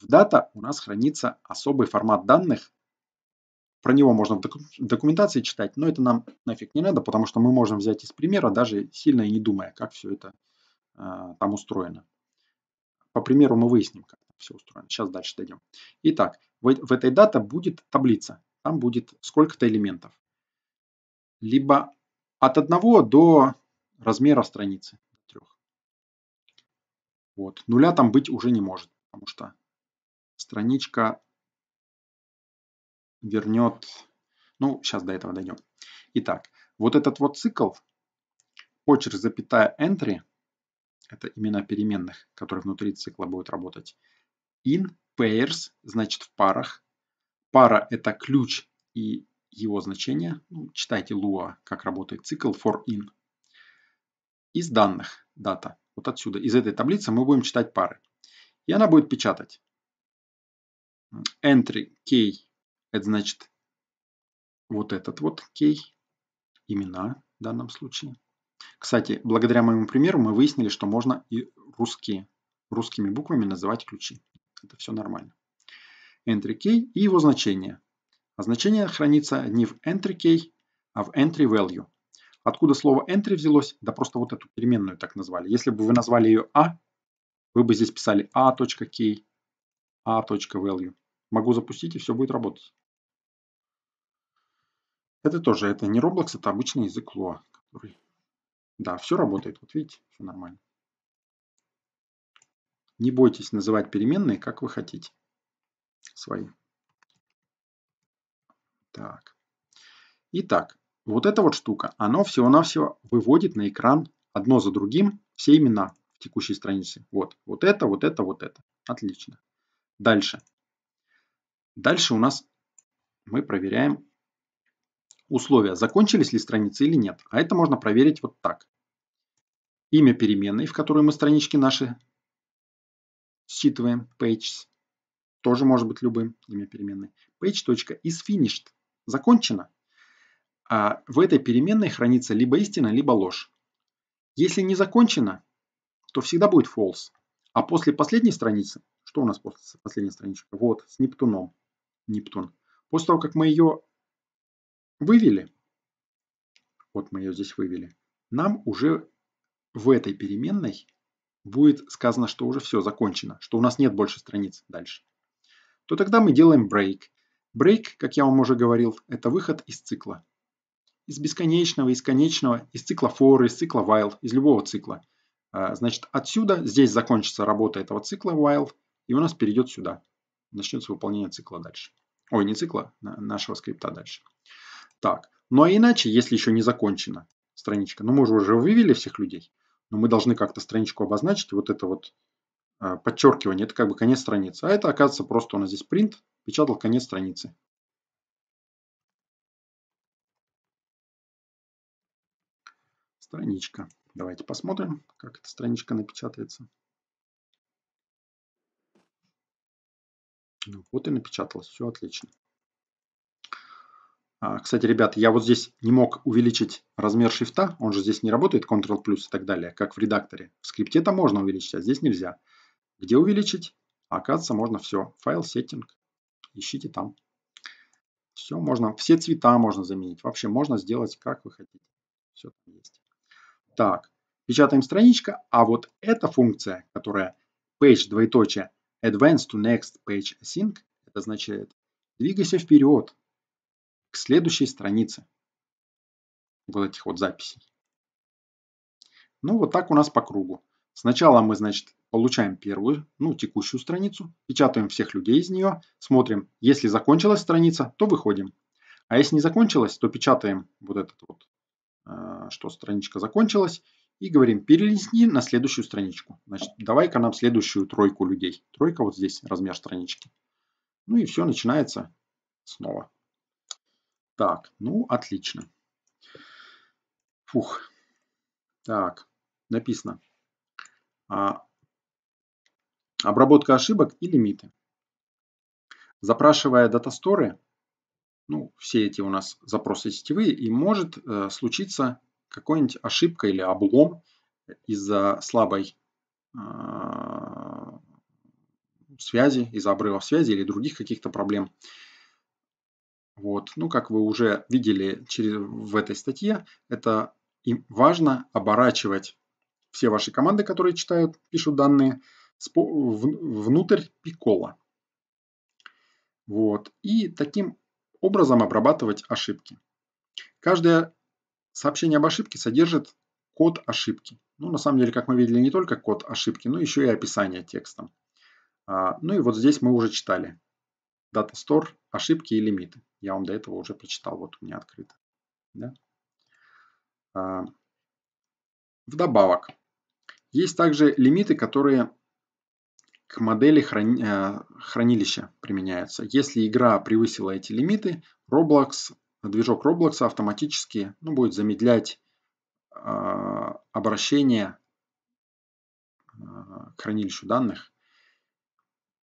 в дата у нас хранится особый формат данных, про него можно в документации читать, но это нам нафиг не надо, потому что мы можем взять из примера, даже сильно и не думая, как все это э, там устроено. По примеру мы выясним, как все устроено. Сейчас дальше дойдем. Итак, в, в этой дата будет таблица. Там будет сколько-то элементов. Либо от 1 до размера страницы. трех. Вот. Нуля там быть уже не может, потому что страничка вернет... Ну, сейчас до этого дойдем. Итак, вот этот вот цикл, очерк, запятая, entry, это имена переменных, которые внутри цикла будут работать, in pairs, значит в парах. Пара – это ключ и его значение. Ну, читайте Lua, как работает цикл for in. Из данных дата. Вот отсюда, из этой таблицы мы будем читать пары. И она будет печатать entry key это значит вот этот вот кей, имена в данном случае. Кстати, благодаря моему примеру мы выяснили, что можно и русские, русскими буквами называть ключи. Это все нормально. Entry key и его значение. А значение хранится не в entry key, а в entry value. Откуда слово entry взялось? Да просто вот эту переменную так назвали. Если бы вы назвали ее a, вы бы здесь писали a.key, a.value. Могу запустить и все будет работать. Это тоже, это не Roblox, это обычный язык Lua. Который... Да, все работает, вот видите, все нормально. Не бойтесь называть переменные, как вы хотите. Свои. Так. Итак, вот эта вот штука, она всего-навсего выводит на экран одно за другим все имена в текущей странице. Вот, вот это, вот это, вот это. Отлично. Дальше. Дальше у нас мы проверяем условия, закончились ли страницы или нет. А это можно проверить вот так. Имя переменной, в которую мы странички наши считываем, pages, тоже может быть любым имя переменной. page.isFinished закончено. А в этой переменной хранится либо истина, либо ложь. Если не закончено, то всегда будет false. А после последней страницы, что у нас после последней странички? Вот, с Нептуном. Нептун. После того, как мы ее Вывели. Вот мы ее здесь вывели. Нам уже в этой переменной будет сказано, что уже все закончено, что у нас нет больше страниц дальше. То тогда мы делаем break. Break, как я вам уже говорил, это выход из цикла. Из бесконечного, из конечного, из цикла for, из цикла while, из любого цикла. А, значит, отсюда здесь закончится работа этого цикла while, и у нас перейдет сюда. Начнется выполнение цикла дальше. Ой, не цикла, нашего скрипта дальше. Так, ну а иначе, если еще не закончена страничка, ну мы же уже вывели всех людей, но мы должны как-то страничку обозначить, вот это вот э, подчеркивание, это как бы конец страницы. А это оказывается просто у нас здесь print, печатал конец страницы. Страничка. Давайте посмотрим, как эта страничка напечатается. Ну, вот и напечаталось, все отлично. А, кстати, ребят, я вот здесь не мог увеличить размер шрифта, он же здесь не работает, Ctrl плюс и так далее, как в редакторе. В скрипте это можно увеличить, а здесь нельзя. Где увеличить? Оказывается, можно все. Файл, сеттинг. Ищите там. Все можно, все цвета можно заменить. Вообще можно сделать, как вы хотите. Все там есть. Так, печатаем страничка, а вот эта функция, которая page двоеточие advance to next page async, это значит двигайся вперед, к следующей странице вот этих вот записей. Ну, вот так у нас по кругу. Сначала мы, значит, получаем первую, ну, текущую страницу, печатаем всех людей из нее, смотрим, если закончилась страница, то выходим. А если не закончилась, то печатаем вот этот вот, э, что страничка закончилась, и говорим, перелистни на следующую страничку. Значит, давай-ка нам следующую тройку людей. Тройка вот здесь, размер странички. Ну и все, начинается снова. Так, ну, отлично. Фух. Так, написано. А, обработка ошибок и лимиты. Запрашивая датасторы, ну, все эти у нас запросы сетевые, и может э, случиться какая-нибудь ошибка или облом из-за слабой э, связи, из-за обрыва связи или других каких-то проблем. Вот. Ну, как вы уже видели в этой статье, это и важно оборачивать все ваши команды, которые читают, пишут данные, внутрь пикола. Вот. И таким образом обрабатывать ошибки. Каждое сообщение об ошибке содержит код ошибки. Ну, на самом деле, как мы видели, не только код ошибки, но еще и описание текста. Ну и вот здесь мы уже читали Data Store, ошибки и лимиты. Я вам до этого уже прочитал, вот у меня открыто. Да? А, вдобавок, есть также лимиты, которые к модели храни... Э, хранилища применяются. Если игра превысила эти лимиты, Roblox, движок Roblox автоматически ну, будет замедлять э, обращение э, к хранилищу данных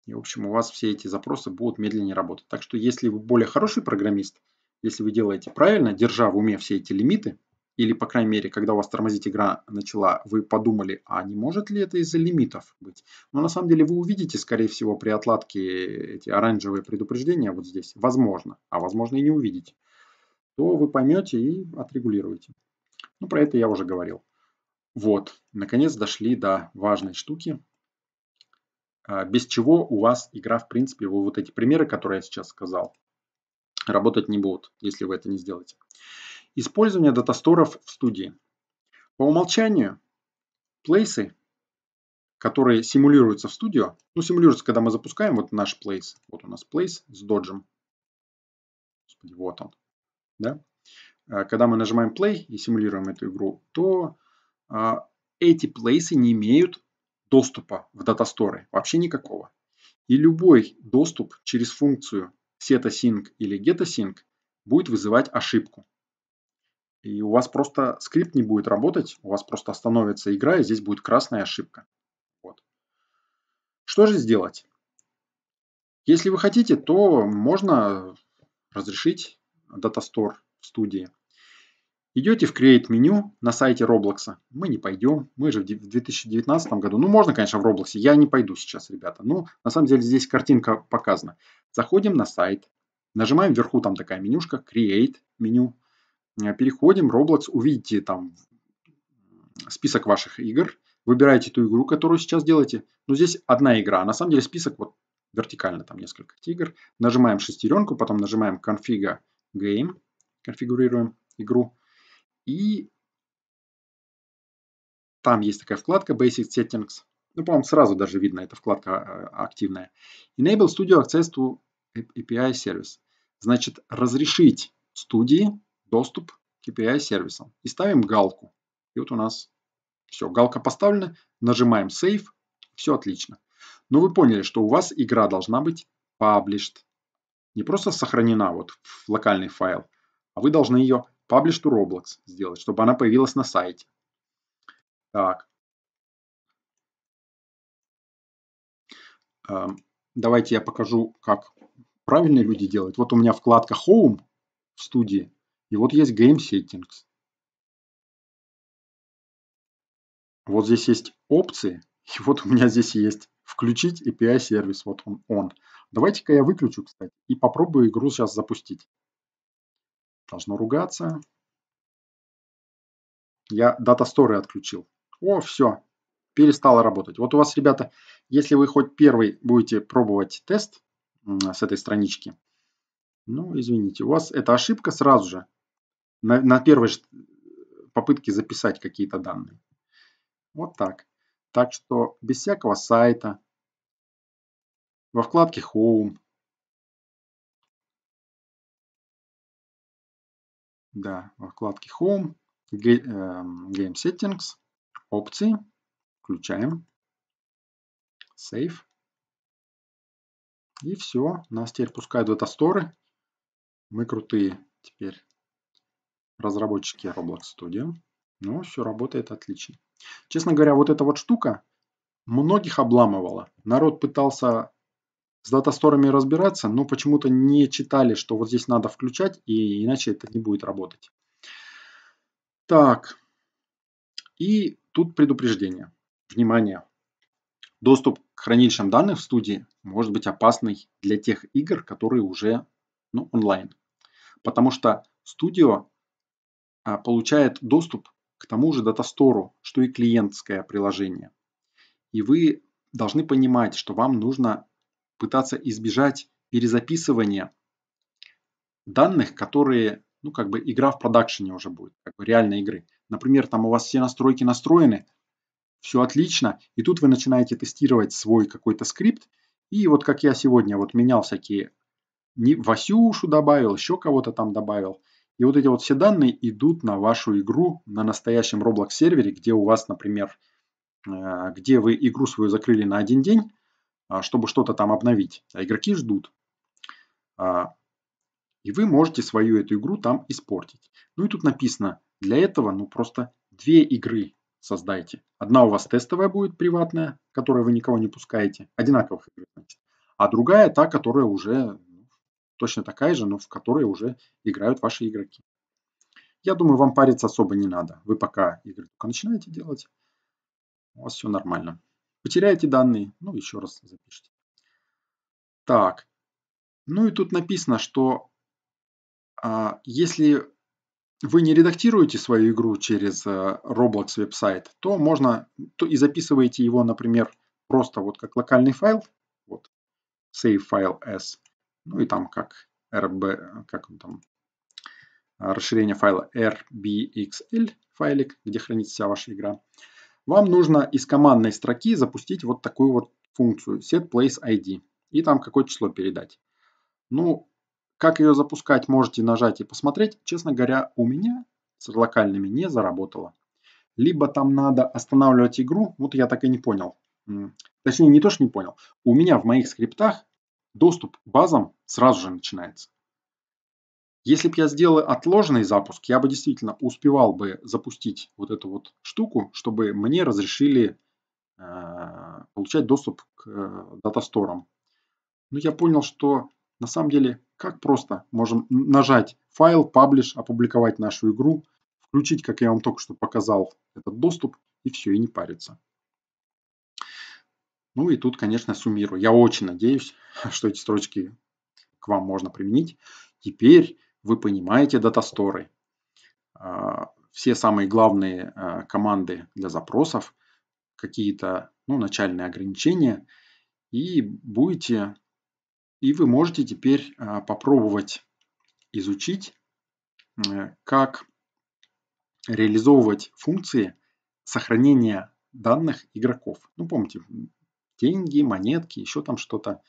и, в общем, у вас все эти запросы будут медленнее работать. Так что, если вы более хороший программист, если вы делаете правильно, держа в уме все эти лимиты, или, по крайней мере, когда у вас тормозить игра начала, вы подумали, а не может ли это из-за лимитов быть? Но на самом деле вы увидите, скорее всего, при отладке эти оранжевые предупреждения вот здесь. Возможно, а возможно и не увидите. То вы поймете и отрегулируете. Ну, про это я уже говорил. Вот, наконец дошли до важной штуки, а, без чего у вас игра, в принципе, вот эти примеры, которые я сейчас сказал, работать не будут, если вы это не сделаете. Использование датасторов в студии. По умолчанию плейсы, которые симулируются в студию, ну, симулируются, когда мы запускаем вот наш плейс, вот у нас плейс с доджем, господи, вот он, да, а, когда мы нажимаем play и симулируем эту игру, то а, эти плейсы не имеют доступа в датасторы, вообще никакого. И любой доступ через функцию setAsync или getAsync будет вызывать ошибку. И у вас просто скрипт не будет работать, у вас просто остановится игра, и здесь будет красная ошибка. Вот. Что же сделать? Если вы хотите, то можно разрешить датастор в студии. Идете в Create меню на сайте Roblox. Мы не пойдем. Мы же в 2019 году. Ну, можно, конечно, в Roblox. Я не пойду сейчас, ребята. ну на самом деле здесь картинка показана. Заходим на сайт. Нажимаем вверху, там такая менюшка, Create меню. Э, переходим, Roblox, увидите там список ваших игр. Выбираете ту игру, которую сейчас делаете. ну здесь одна игра. А на самом деле список вот вертикально, там несколько игр. Нажимаем шестеренку, потом нажимаем Configure Game. Конфигурируем игру и там есть такая вкладка Basic Settings. Ну, по-моему, сразу даже видно, эта вкладка а, а, активная. Enable Studio Access to API Service. Значит, разрешить студии доступ к API сервисам. И ставим галку. И вот у нас все, галка поставлена. Нажимаем Save. Все отлично. Но вы поняли, что у вас игра должна быть published. Не просто сохранена вот в локальный файл, а вы должны ее Publish to Roblox сделать, чтобы она появилась на сайте. Так. Эм, давайте я покажу, как правильные люди делают. Вот у меня вкладка Home в студии, и вот есть Game Settings. Вот здесь есть опции, и вот у меня здесь есть включить API сервис, вот он. он. Давайте-ка я выключу, кстати, и попробую игру сейчас запустить должно ругаться. Я дата отключил. О, все, перестало работать. Вот у вас, ребята, если вы хоть первый будете пробовать тест с этой странички, ну, извините, у вас эта ошибка сразу же на, на первой попытке записать какие-то данные. Вот так. Так что без всякого сайта, во вкладке Home, да, во вкладке Home, эм, Game Settings, опции, включаем, Save. И все, нас теперь пускают в датасторы. Мы крутые теперь разработчики Roblox Studio. Ну, все работает отлично. Честно говоря, вот эта вот штука многих обламывала. Народ пытался с датасторами разбираться, но почему-то не читали, что вот здесь надо включать, и иначе это не будет работать. Так, и тут предупреждение. Внимание! Доступ к хранилищам данных в студии может быть опасный для тех игр, которые уже ну, онлайн. Потому что студио а, получает доступ к тому же датастору, что и клиентское приложение. И вы должны понимать, что вам нужно пытаться избежать перезаписывания данных, которые, ну, как бы игра в продакшене уже будет, как бы реальной игры. Например, там у вас все настройки настроены, все отлично, и тут вы начинаете тестировать свой какой-то скрипт, и вот как я сегодня вот менял всякие, не, Васюшу добавил, еще кого-то там добавил, и вот эти вот все данные идут на вашу игру на настоящем Roblox сервере, где у вас, например, э, где вы игру свою закрыли на один день, а, чтобы что-то там обновить. А игроки ждут. А, и вы можете свою эту игру там испортить. Ну и тут написано, для этого ну просто две игры создайте. Одна у вас тестовая будет, приватная, которой вы никого не пускаете, одинаковых игр, значит. А другая та, которая уже ну, точно такая же, но в которой уже играют ваши игроки. Я думаю, вам париться особо не надо. Вы пока игры только начинаете делать, у вас все нормально. Потеряете данные, ну еще раз запишите. Так, ну и тут написано, что а, если вы не редактируете свою игру через а, Roblox веб-сайт, то можно то и записываете его, например, просто вот как локальный файл, вот save файл s, ну и там как rb, как он там э, расширение файла rbxl файлик, где хранится вся ваша игра. Вам нужно из командной строки запустить вот такую вот функцию setPlaceID и там какое число передать. Ну, как ее запускать, можете нажать и посмотреть. Честно говоря, у меня с локальными не заработало. Либо там надо останавливать игру, вот я так и не понял. Точнее, не то, что не понял. У меня в моих скриптах доступ к базам сразу же начинается. Если бы я сделал отложенный запуск, я бы действительно успевал бы запустить вот эту вот штуку, чтобы мне разрешили э, получать доступ к э, датасторам. Но я понял, что на самом деле как просто можем нажать файл, паблиш, опубликовать нашу игру, включить, как я вам только что показал, этот доступ и все, и не париться. Ну и тут, конечно, суммирую. Я очень надеюсь, что эти строчки к вам можно применить. Теперь вы понимаете датасторы. А, все самые главные а, команды для запросов, какие-то ну, начальные ограничения. И будете, и вы можете теперь а, попробовать изучить, как реализовывать функции сохранения данных игроков. Ну, помните, деньги, монетки, еще там что-то.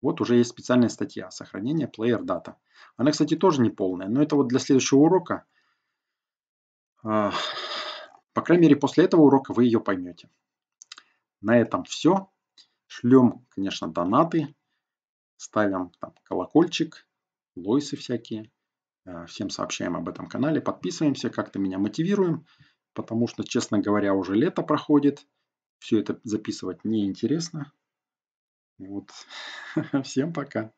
Вот уже есть специальная статья «Сохранение player data». Она, кстати, тоже не полная, но это вот для следующего урока. А, по крайней мере, после этого урока вы ее поймете. На этом все. Шлем, конечно, донаты. Ставим там колокольчик, лойсы всякие. А, всем сообщаем об этом канале, подписываемся, как-то меня мотивируем. Потому что, честно говоря, уже лето проходит. Все это записывать неинтересно. Вот. Всем пока.